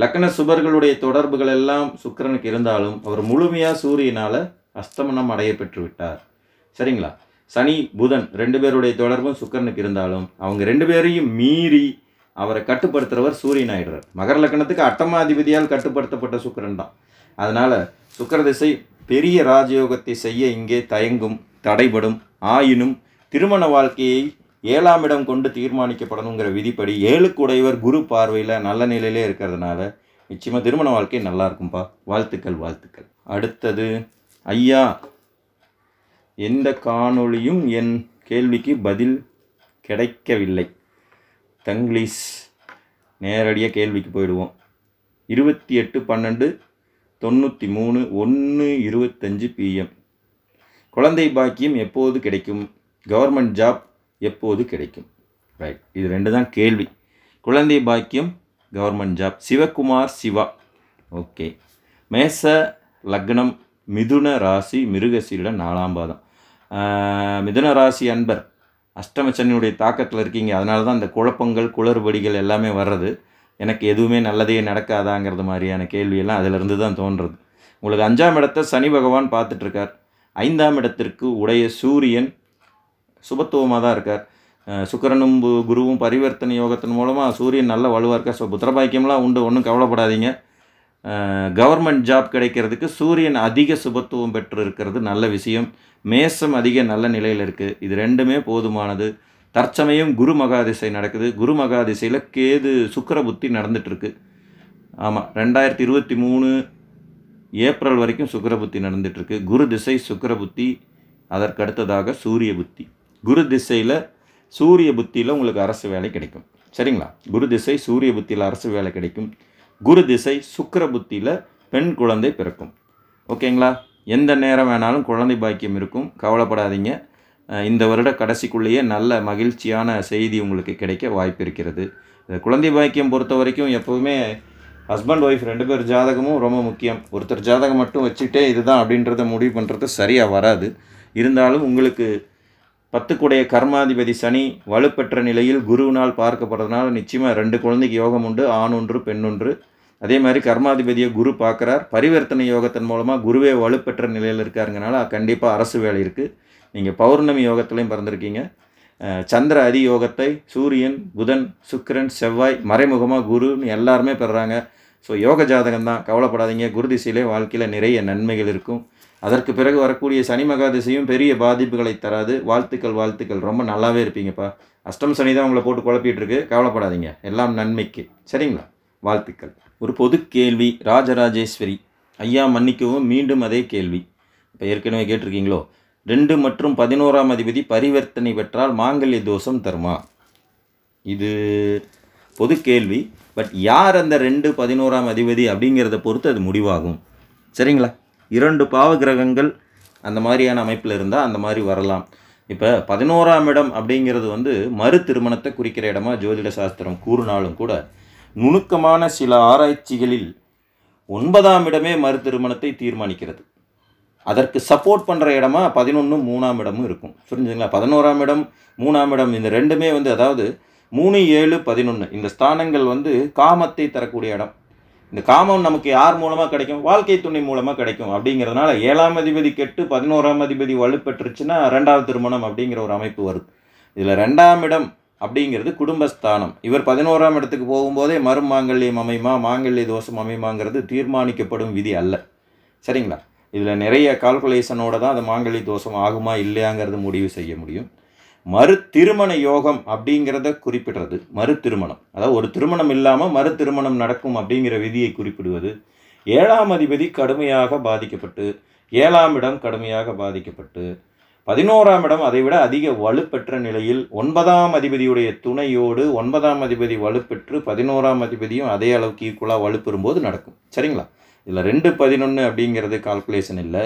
லக்கண சுபர்களுடைய தொடர்புகள் எல்லாம் சுக்கரனுக்கு இருந்தாலும் அவர் முழுமையாக சூரியனால் அஸ்தமனம் அடைய பெற்று விட்டார் சரிங்களா சனி புதன் ரெண்டு பேருடைய தொடர்பும் சுக்கரனுக்கு இருந்தாலும் அவங்க ரெண்டு பேரையும் மீறி அவரை கட்டுப்படுத்துகிறவர் சூரியன் ஆயிடுறார் மகர லக்கணத்துக்கு அட்டமாதிபதியால் கட்டுப்படுத்தப்பட்ட சுக்கரன் தான் அதனால் சுக்கரதிசை பெரிய ராஜயோகத்தை செய்ய இங்கே தயங்கும் தடைபடும் ஆயினும் திருமண வாழ்க்கையை ஏழாம் இடம் கொண்டு தீர்மானிக்கப்படணுங்கிற விதிப்படி ஏழுக்குடையவர் குரு பார்வையில் நல்ல நிலையிலே இருக்கிறதுனால நிச்சயமாக திருமண வாழ்க்கை நல்லா இருக்கும்பா வாழ்த்துக்கள் வாழ்த்துக்கள் அடுத்தது ஐயா எந்த காணொளியும் என் கேள்விக்கு பதில் கிடைக்கவில்லை தங்கிலீஷ் நேரடியாக கேள்விக்கு போயிடுவோம் இருபத்தி எட்டு பன்னெண்டு தொண்ணூற்றி மூணு ஒன்று இருபத்தஞ்சு பிஎம் குழந்தை பாக்கியம் எப்போது கிடைக்கும் கவர்மெண்ட் ஜாப் எப்போது கிடைக்கும் ரைட் இது ரெண்டு தான் கேள்வி குழந்தை பாக்கியம் government job Sivakumar Siva okay மேச லக்னம் மிதுன ராசி மிருகசீரிடம் நாலாம் பாதம் மிதுன ராசி அன்பர் அஷ்டமச்சனியுடைய தாக்கத்தில் இருக்கீங்க அதனால தான் அந்த குழப்பங்கள் குளறுபடிகள் எல்லாமே வர்றது எனக்கு எதுவுமே நல்லதே நடக்காதாங்கிறது மாதிரியான கேள்வியெல்லாம் அதிலிருந்து தான் தோன்றுறது உங்களுக்கு அஞ்சாம் இடத்தை சனி பகவான் பார்த்துட்ருக்கார் ஐந்தாம் இடத்திற்கு உடைய சூரியன் சுபத்துவமாக தான் இருக்கார் சுக்கரனும் குருவும் பரிவர்த்தனை யோகத்தின் மூலமாக சூரியன் நல்ல வலுவாக இருக்கார் ஸோ புத்திரபாக்கியம்லாம் உண்டு ஒன்றும் கவலைப்படாதீங்க கவர்மெண்ட் ஜாப் கிடைக்கிறதுக்கு சூரியன் அதிக சுபத்துவம் பெற்று இருக்கிறது நல்ல விஷயம் மேசம் அதிக நல்ல நிலையில் இருக்குது இது ரெண்டுமே போதுமானது தற்சமயம் குரு மகாதிசை நடக்குது குரு மகாதிசையில் கேது சுக்கர புத்தி நடந்துகிட்ருக்கு ஆமாம் ரெண்டாயிரத்தி இருபத்தி மூணு ஏப்ரல் வரைக்கும் சுக்கர புத்தி நடந்துகிட்ருக்கு குரு திசை சுக்கர புத்தி அதற்கடுத்ததாக சூரிய புத்தி குரு திசையில் சூரிய புத்தியில் உங்களுக்கு அரசு வேலை கிடைக்கும் சரிங்களா குரு திசை சூரிய புத்தியில் அரசு வேலை கிடைக்கும் குரு திசை சுக்கர புத்தியில் பெண் குழந்தை பிறக்கும் ஓகேங்களா எந்த நேரம் வேணாலும் குழந்தை பாக்கியம் இருக்கும் கவலைப்படாதீங்க இந்த வருட கடைசிக்குள்ளேயே நல்ல மகிழ்ச்சியான செய்தி உங்களுக்கு கிடைக்க வாய்ப்பு இருக்கிறது குழந்தை பாக்கியம் பொறுத்த வரைக்கும் எப்போவுமே ஹஸ்பண்ட் ஒய்ஃப் ரெண்டு பேர் ஜாதகமும் ரொம்ப முக்கியம் ஒருத்தர் ஜாதகம் மட்டும் வச்சுக்கிட்டே இதுதான் அப்படின்றத முடிவு பண்ணுறது சரியாக வராது இருந்தாலும் உங்களுக்கு பத்துக்குடைய கர்மாதிபதி சனி வலுப்பெற்ற நிலையில் குருவினால் பார்க்கப்படுறதுனால நிச்சயமாக ரெண்டு குழந்தைக்கு யோகம் உண்டு ஆண் ஒன்று பெண்ணொன்று அதே மாதிரி கர்மாதிபதியை குரு பார்க்குறார் பரிவர்த்தனை யோகத்தின் மூலமாக குருவே வலுப்பெற்ற நிலையில் இருக்காருங்கனால கண்டிப்பாக அரசு வேலை இருக்குது நீங்கள் பௌர்ணமி யோகத்துலையும் பிறந்திருக்கீங்க சந்திர அதி யோகத்தை சூரியன் புதன் சுக்கரன் செவ்வாய் மறைமுகமாக குருன்னு எல்லாருமே பெறுறாங்க ஸோ யோக ஜாதகம் தான் கவலைப்படாதீங்க குரு திசையிலே வாழ்க்கையில் நிறைய நன்மைகள் இருக்கும் அதற்கு பிறகு வரக்கூடிய சனி மகாதிசையும் பெரிய பாதிப்புகளை தராது வாழ்த்துக்கள் வாழ்த்துக்கள் ரொம்ப நல்லாவே இருப்பீங்கப்பா அஷ்டம் சனி தான் உங்களை போட்டு குழப்பிட்டு இருக்கு கவலைப்படாதீங்க எல்லாம் நன்மைக்கு சரிங்களா வாழ்த்துக்கள் ஒரு பொது கேள்வி ராஜராஜேஸ்வரி ஐயா மன்னிக்கவும் மீண்டும் அதே கேள்வி இப்போ ஏற்கனவே கேட்டிருக்கீங்களோ ரெண்டு மற்றும் பதினோராம் அதிபதி பரிவர்த்தனை பெற்றால் மாங்கல்ய தோஷம் தருமா இது பொது கேள்வி பட் யார் அந்த ரெண்டு பதினோராம் அதிபதி அப்படிங்கிறத பொறுத்து அது முடிவாகும் சரிங்களா இரண்டு பாவ கிரகங்கள் அந்த மாதிரியான அமைப்பில் இருந்தால் அந்த மாதிரி வரலாம் இப்போ பதினோராம் இடம் அப்படிங்கிறது வந்து மறு திருமணத்தை குறிக்கிற இடமா ஜோதிட சாஸ்திரம் கூறினாலும் கூட நுணுக்கமான சில ஆராய்ச்சிகளில் ஒன்பதாம் இடமே மறு திருமணத்தை தீர்மானிக்கிறது அதற்கு சப்போர்ட் பண்ணுற இடமா பதினொன்று மூணாம் இடமும் இருக்கும் புரிஞ்சுங்களா பதினோராம் இடம் மூணாம் இடம் இந்த ரெண்டுமே வந்து அதாவது மூணு ஏழு பதினொன்று இந்த ஸ்தானங்கள் வந்து காமத்தை தரக்கூடிய இடம் இந்த காமம் நமக்கு யார் மூலமாக கிடைக்கும் வாழ்க்கை துணை மூலமாக கிடைக்கும் அப்படிங்கிறதுனால ஏழாம் அதிபதி கெட்டு பதினோராம் அதிபதி வலுப்பெற்றுச்சுன்னா ரெண்டாவது திருமணம் அப்படிங்கிற ஒரு அமைப்பு வருது இதில் ரெண்டாம் இடம் அப்படிங்கிறது குடும்பஸ்தானம் இவர் பதினோராம் இடத்துக்கு போகும்போதே மருமாங்கல்யம் அமைமா மாங்கல்ய தோஷம் அமைமாங்கிறது தீர்மானிக்கப்படும் விதி அல்ல சரிங்களா இதில் நிறைய கால்குலேஷனோட தான் அது மாங்கல்ய தோஷம் ஆகுமா இல்லையாங்கிறது முடிவு செய்ய முடியும் மறு திருமண யோகம் அப்படிங்கிறத குறிப்பிடுறது மறு திருமணம் அதாவது ஒரு திருமணம் இல்லாமல் மறு திருமணம் நடக்கும் அப்படிங்கிற விதியை குறிப்பிடுவது ஏழாம் அதிபதி கடுமையாக பாதிக்கப்பட்டு ஏழாம் இடம் கடுமையாக பாதிக்கப்பட்டு பதினோராம் இடம் அதைவிட அதிக வலுப்பெற்ற நிலையில் ஒன்பதாம் அதிபதியுடைய துணையோடு ஒன்பதாம் அதிபதி வலுப்பெற்று பதினோராம் அதிபதியும் அதே அளவுக்கு ஈக்குவலாக வலுப்பெறும்போது நடக்கும் சரிங்களா இதில் ரெண்டு பதினொன்று அப்படிங்கிறது கால்குலேஷன் இல்லை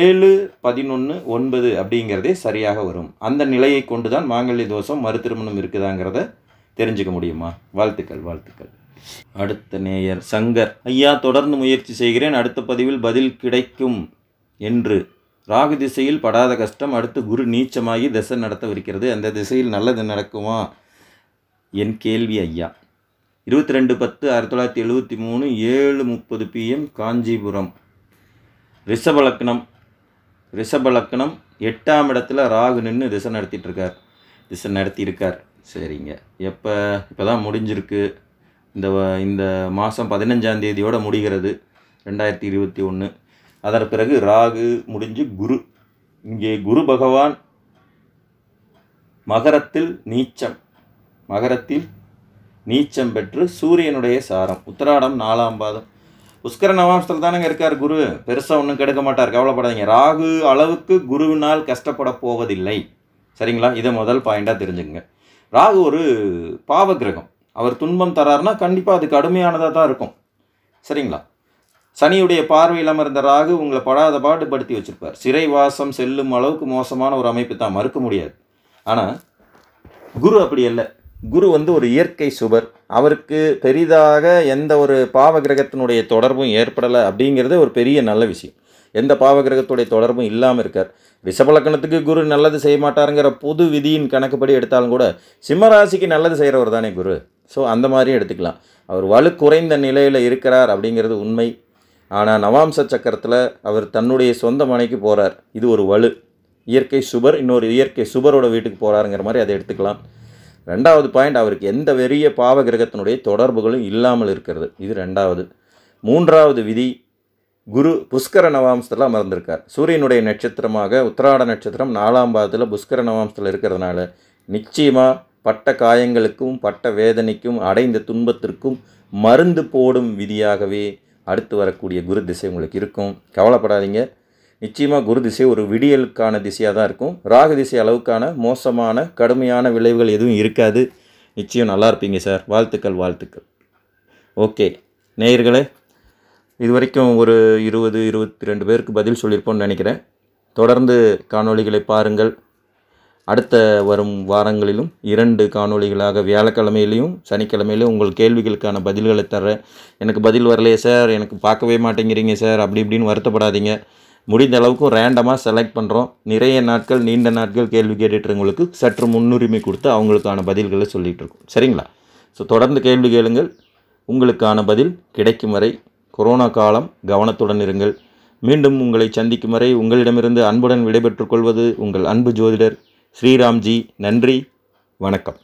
ஏழு பதினொன்று ஒன்பது அப்படிங்கிறதே சரியாக வரும் அந்த நிலையை கொண்டு தான் மாங்கல்ய தோஷம் மறுத்திருமணம் இருக்குதாங்கிறத தெரிஞ்சுக்க முடியுமா வாழ்த்துக்கள் வாழ்த்துக்கள் அடுத்த நேயர் சங்கர் ஐயா தொடர்ந்து முயற்சி செய்கிறேன் அடுத்த பதிவில் பதில் கிடைக்கும் என்று ராகு திசையில் படாத கஷ்டம் அடுத்து குரு நீச்சமாகி திசை நடத்தவிருக்கிறது அந்த திசையில் நல்லது நடக்குமா என் கேள்வி ஐயா இருபத்தி ரெண்டு பத்து ஆயிரத்தி தொள்ளாயிரத்தி எழுபத்தி மூணு ஏழு முப்பது பிஎம் காஞ்சிபுரம் ரிஷபலக்னம் ரிஷபலக்னம் எட்டாம் இடத்துல ராகு நின்று திசை நடத்திட்டுருக்கார் திசை நடத்தியிருக்கார் சரிங்க எப்போ இப்போ தான் முடிஞ்சிருக்கு இந்த இந்த மாதம் தேதியோடு முடிகிறது ரெண்டாயிரத்தி இருபத்தி ஒன்று அதன் பிறகு ராகு முடிஞ்சு குரு இங்கே குரு பகவான் மகரத்தில் நீச்சம் மகரத்தில் நீச்சம் பெற்று சூரியனுடைய சாரம் உத்திராடம் நாலாம் பாதம் உஸ்கர நவாம்சத்தில் தானேங்க இருக்கார் குரு பெருசாக ஒன்றும் கெடுக்க மாட்டார் கவலைப்படாதீங்க ராகு அளவுக்கு குருவினால் கஷ்டப்பட போவதில்லை சரிங்களா இதை முதல் பாயிண்டாக தெரிஞ்சுங்க ராகு ஒரு பாவ கிரகம் அவர் துன்பம் தராருனா கண்டிப்பாக அது கடுமையானதாக தான் இருக்கும் சரிங்களா சனியுடைய பார்வையில் அமர்ந்த ராகு உங்களை படாத பாடுபடுத்தி வச்சுருப்பார் சிறைவாசம் செல்லும் அளவுக்கு மோசமான ஒரு அமைப்பு தான் மறுக்க முடியாது ஆனால் குரு அப்படி இல்லை குரு வந்து ஒரு இயற்கை சுவர் அவருக்கு பெரிதாக எந்த ஒரு பாவ கிரகத்தினுடைய தொடர்பும் ஏற்படலை அப்படிங்கிறது ஒரு பெரிய நல்ல விஷயம் எந்த பாவ கிரகத்துடைய தொடர்பும் இல்லாமல் இருக்கார் ரிஷபலக்கணத்துக்கு குரு நல்லது செய்ய மாட்டாருங்கிற பொது விதியின் கணக்குப்படி எடுத்தாலும் கூட சிம்மராசிக்கு நல்லது செய்கிறவர் தானே குரு ஸோ அந்த மாதிரியும் எடுத்துக்கலாம் அவர் வலு குறைந்த நிலையில் இருக்கிறார் அப்படிங்கிறது உண்மை ஆனால் நவாம்ச சக்கரத்தில் அவர் தன்னுடைய சொந்த மனைக்கு போகிறார் இது ஒரு வலு இயற்கை சுபர் இன்னொரு இயற்கை சுபரோட வீட்டுக்கு போகிறாருங்கிற மாதிரி அதை எடுத்துக்கலாம் ரெண்டாவது பாயிண்ட் அவருக்கு எந்த வெறிய பாவ கிரகத்தினுடைய தொடர்புகளும் இல்லாமல் இருக்கிறது இது ரெண்டாவது மூன்றாவது விதி குரு புஷ்கர நவாம்சத்தில் அமர்ந்திருக்கார் சூரியனுடைய நட்சத்திரமாக உத்திராட நட்சத்திரம் நாலாம் பாதத்தில் புஷ்கர நவாம்சத்தில் இருக்கிறதுனால நிச்சயமாக பட்ட காயங்களுக்கும் பட்ட வேதனைக்கும் அடைந்த துன்பத்திற்கும் மருந்து போடும் விதியாகவே அடுத்து வரக்கூடிய குரு திசை உங்களுக்கு இருக்கும் கவலைப்படாதீங்க நிச்சயமாக குரு திசை ஒரு விடியலுக்கான திசையாக தான் இருக்கும் ராகு திசை அளவுக்கான மோசமான கடுமையான விளைவுகள் எதுவும் இருக்காது நிச்சயம் நல்லா இருப்பீங்க சார் வாழ்த்துக்கள் வாழ்த்துக்கள் ஓகே நேயர்களே இது வரைக்கும் ஒரு இருபது இருபத்தி ரெண்டு பேருக்கு பதில் சொல்லியிருப்போம்னு நினைக்கிறேன் தொடர்ந்து காணொளிகளை பாருங்கள் அடுத்த வரும் வாரங்களிலும் இரண்டு காணொளிகளாக வியாழக்கிழமையிலையும் சனிக்கிழமையிலும் உங்கள் கேள்விகளுக்கான பதில்களை தர்றேன் எனக்கு பதில் வரலையே சார் எனக்கு பார்க்கவே மாட்டேங்கிறீங்க சார் அப்படி இப்படின்னு வருத்தப்படாதீங்க முடிந்த அளவுக்கு ரேண்டமாக செலக்ட் பண்ணுறோம் நிறைய நாட்கள் நீண்ட நாட்கள் கேள்வி கேட்டுட்டுருங்களுக்கு சற்று முன்னுரிமை கொடுத்து அவங்களுக்கான பதில்களை சொல்லிகிட்டு இருக்கோம் சரிங்களா ஸோ தொடர்ந்து கேள்வி கேளுங்கள் உங்களுக்கான பதில் கிடைக்கும் வரை கொரோனா காலம் கவனத்துடன் இருங்கள் மீண்டும் உங்களை சந்திக்கும் வரை உங்களிடமிருந்து அன்புடன் விடைபெற்றுக் கொள்வது உங்கள் அன்பு ஜோதிடர் ஸ்ரீராம்ஜி நன்றி வணக்கம்